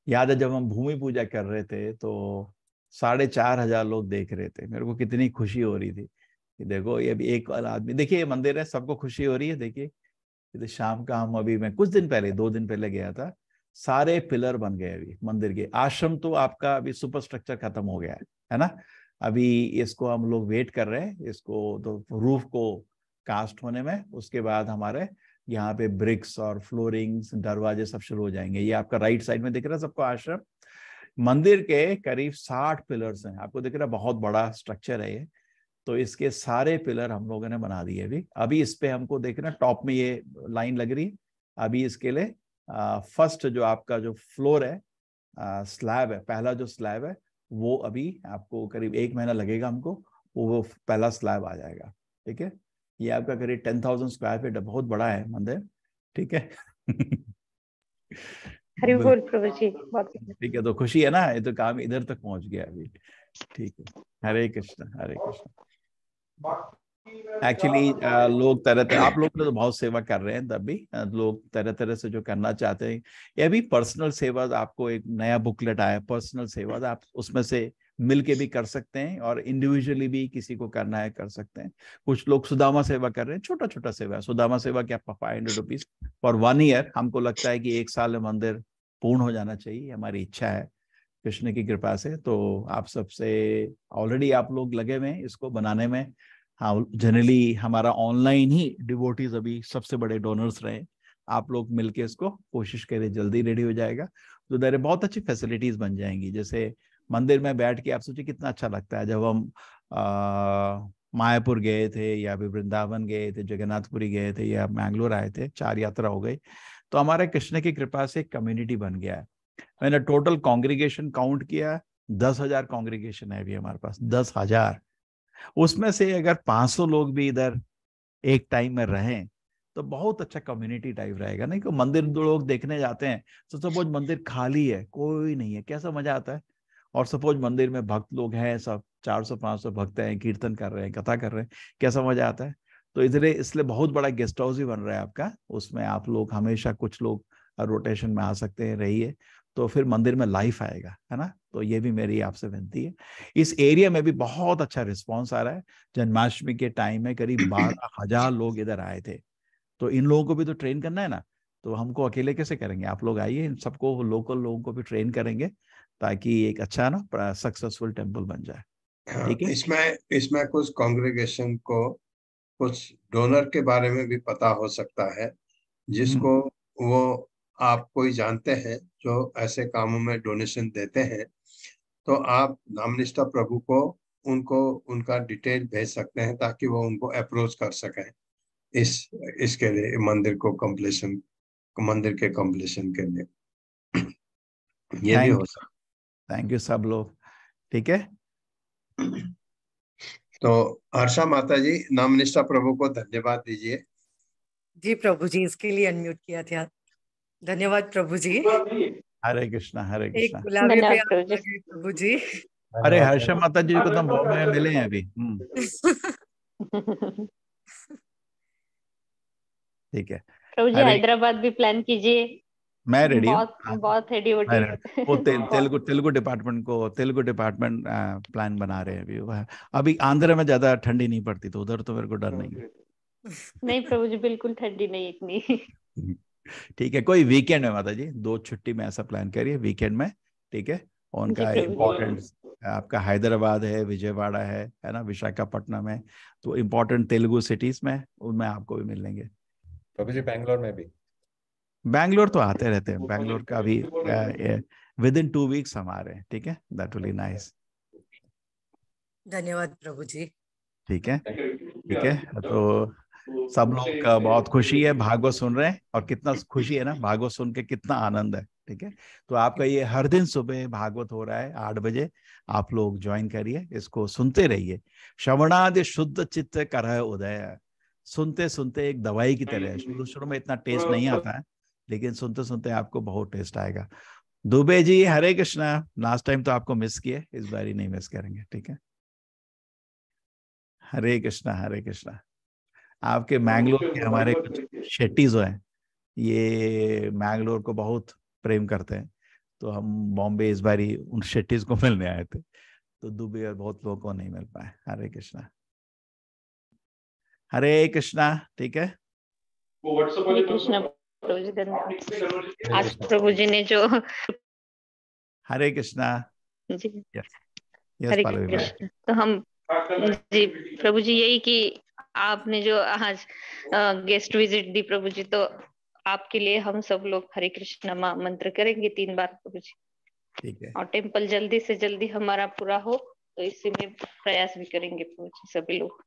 याद है जब हम भूमि पूजा कर रहे थे तो साढ़े चार हजार लोग देख रहे थे मेरे को कितनी खुशी हो रही थी कि देखो ये अभी एक आदमी देखिए ये मंदिर है सबको खुशी हो रही है देखिए तो शाम का हम अभी मैं कुछ दिन पहले दो दिन पहले गया था सारे पिलर बन गए अभी मंदिर के आश्रम तो आपका अभी सुपर स्ट्रक्चर खत्म हो गया है है ना अभी इसको हम लोग वेट कर रहे हैं इसको तो रूफ को कास्ट होने में उसके बाद हमारे यहाँ पे ब्रिक्स और फ्लोरिंग्स दरवाजे सब शुरू हो जाएंगे ये आपका राइट साइड में दिख रहा है सबको आश्रम मंदिर के करीब साठ पिलर्स हैं आपको दिख रहा है बहुत बड़ा स्ट्रक्चर है ये तो इसके सारे पिलर हम लोगों ने बना दिए अभी अभी इस पे हमको देख रहे टॉप में ये लाइन लग रही है अभी इसके लिए फर्स्ट जो आपका जो फ्लोर है आ, स्लैब है पहला जो स्लैब है वो अभी आपको करीब एक महीना लगेगा हमको वो पहला स्लैब आ जाएगा ठीक है ये आपका करीब टेन थाउजेंड स्क्वायर फीट बहुत बड़ा है मंदिर ठीक है ठीक है तो खुशी है ना ये तो काम इधर तक पहुंच गया अभी ठीक है हरे कृष्ण हरे कृष्ण एक्चुअली लोग तरह तरह आप लोग तो बहुत सेवा कर रहे हैं तब भी लोग तरह तरह से जो करना चाहते हैं ये भी पर्सनल सेवा आपको एक नया बुकलेट आया पर्सनल सेवा आप उसमें से मिल के भी कर सकते हैं और इंडिविजुअली भी किसी को करना है कर सकते हैं कुछ लोग सुदामा सेवा कर रहे हैं छोटा छोटा सेवा सुदामा सेवा के आपका five hundred rupees for one year हमको लगता है कि एक साल में मंदिर पूर्ण हो जाना चाहिए हमारी इच्छा है कृष्ण की कृपा से तो आप सबसे ऑलरेडी आप लोग लगे हुए हैं इसको बनाने में हाँ जनरली हमारा ऑनलाइन ही डिवोटीज अभी सबसे बड़े डोनर्स रहे आप लोग मिलके इसको कोशिश करें जल्दी रेडी हो जाएगा तो दर बहुत अच्छी फैसिलिटीज बन जाएंगी जैसे मंदिर में बैठ के आप सोचिए कितना अच्छा लगता है जब हम मायापुर गए थे या अभी वृंदावन गए थे जगन्नाथपुरी गए थे या मैंगलोर आए थे चार यात्रा हो गई तो हमारे कृष्ण की कृपा से एक कम्युनिटी बन गया है मैंने टोटल कांग्रीगेशन काउंट किया दस हजार कांग्रीगेशन है अभी हमारे पास दस हजार उसमें से अगर 500 लोग भी इधर एक टाइम में रहें तो बहुत अच्छा कम्युनिटी टाइप रहेगा नहीं को तो मंदिर दो लोग देखने जाते हैं तो सब तो मंदिर खाली है कोई नहीं है कैसा मजा आता है और सपोज मंदिर में भक्त लोग हैं सब 400-500 भक्त हैं कीर्तन कर रहे हैं कथा कर रहे हैं कैसा मजा आता है तो इधर इसलिए बहुत बड़ा गेस्ट हाउस ही बन रहा है आपका उसमें आप लोग हमेशा कुछ लोग रोटेशन में आ सकते हैं रहिए तो फिर मंदिर में लाइफ आएगा है ना तो ये भी मेरी आपसे विनती है इस एरिया में भी बहुत अच्छा रिस्पॉन्स आ रहा है जन्माष्टमी के टाइम में करीब बारह हजार लोग इधर आए थे तो इन लोगों को भी तो ट्रेन करना है ना तो हमको अकेले कैसे करेंगे आप लोग आइए इन सबको लोकल लोगों को भी ट्रेन करेंगे ताकि एक अच्छा ना सक्सेसफुल टेम्पल बन जाए हाँ, ठीक है इसमें इसमें कुछ कांग्रेगेशन को कुछ डोनर के बारे में भी पता हो सकता है जिसको हम्म। वो आप कोई जानते हैं जो ऐसे कामों में डोनेशन देते हैं तो आप नामनिष्ठा प्रभु को उनको उनका डिटेल भेज सकते हैं ताकि वो उनको अप्रोच कर सकें इस इसके लिए मंदिर को कम्प्लीशन मंदिर के कम्प्लीशन के लिए ये भी हो सकता थैंक यू सब लोग ठीक है तो हर्षा माता जी नाम निष्ठा प्रभु को धन्यवाद दीजिए जी प्रभु जी इसके लिए अनम्यूट किया था धन्यवाद प्रभु जी हरे कृष्णा हरे कृष्णा प्रभु जी अरे हर्षा माता जी को तो हम मिले हैं अभी हम्म। ठीक है प्रभु जी हैदराबाद भी प्लान कीजिए मैं रेडी बहुत, रेडी तेलुगु डिपार्टमेंट को तेलुगु डिपार्टमेंट प्लान बना रहे अभी अभी आंध्र में ज्यादा ठंडी नहीं पड़ती तो उधर तो मेरे को डर नहीं नहीं प्रभु जी बिल्कुल ठंडी नहीं इतनी ठीक है कोई वीकेंड में माता जी दो छुट्टी में ऐसा प्लान करिए वीकेंड में ठीक है उनका इम्पोर्टेंट आपका हैदराबाद है विजयवाड़ा है है ना विशाखापट्टनम है तो इम्पोर्टेंट तेलुगु सिटीज में उनमें आपको भी मिलेंगे प्रभु जी बैंगलोर में भी बैंगलोर तो आते रहते हैं तो बैंगलोर का भी विद इन टू वीक्स हमारे ठीक है दैट विल नाइस धन्यवाद प्रभु जी ठीक है ठीक है तो सब लोग का बहुत खुशी है भागो सुन रहे हैं और कितना खुशी है ना भागो सुन के कितना आनंद है ठीक है तो आपका ये हर दिन सुबह भागवत हो रहा है आठ बजे आप लोग ज्वाइन करिए इसको सुनते रहिए श्रवणादि शुद्ध चित्त कर उदय सुनते सुनते एक दवाई की तरह शुरू शुरू में इतना टेस्ट नहीं आता है लेकिन सुनते सुनते आपको बहुत टेस्ट आएगा दुबे जी हरे कृष्णा लास्ट टाइम तो आपको मिस किए इस बार ही नहीं मिस करेंगे ठीक है हरे कृष्णा हरे कृष्णा आपके हाँ, मैंगलोर के हमारे कुछ शेट्टीज हैं ये मैंगलोर को बहुत प्रेम करते हैं तो हम बॉम्बे इस बार ही उन शेट्टीज को मिलने आए थे तो दुबे और बहुत लोगों को नहीं मिल पाए हरे कृष्णा हरे कृष्णा ठीक है वो व्हाट्सएप वाले आज प्रभु जी ने जो हरे कृष्णा जी हरे कृष्ण तो हम जी प्रभु जी यही कि आपने जो आज गेस्ट विजिट दी प्रभु जी तो आपके लिए हम सब लोग हरे कृष्ण मंत्र करेंगे तीन बार प्रभु जी ठीक है और टेम्पल जल्दी से जल्दी हमारा पूरा हो तो इसी में प्रयास भी करेंगे प्रभु जी सभी लोग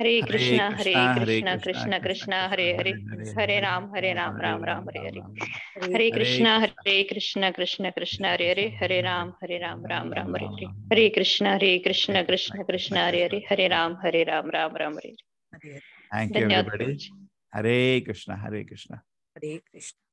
हरे कृष्णा हरे कृष्णा कृष्णा कृष्णा हरे हरे हरे राम हरे राम राम राम हरे हरे हरे कृष्णा हरे कृष्णा कृष्णा कृष्णा हरे हरे हरे राम हरे राम राम राम हरे हरे हरे कृष्णा हरे कृष्णा कृष्णा कृष्णा हरे हरे हरे राम हरे राम राम राम हरे हरे धन्यवाद हरे कृष्णा हरे कृष्णा हरे कृष्ण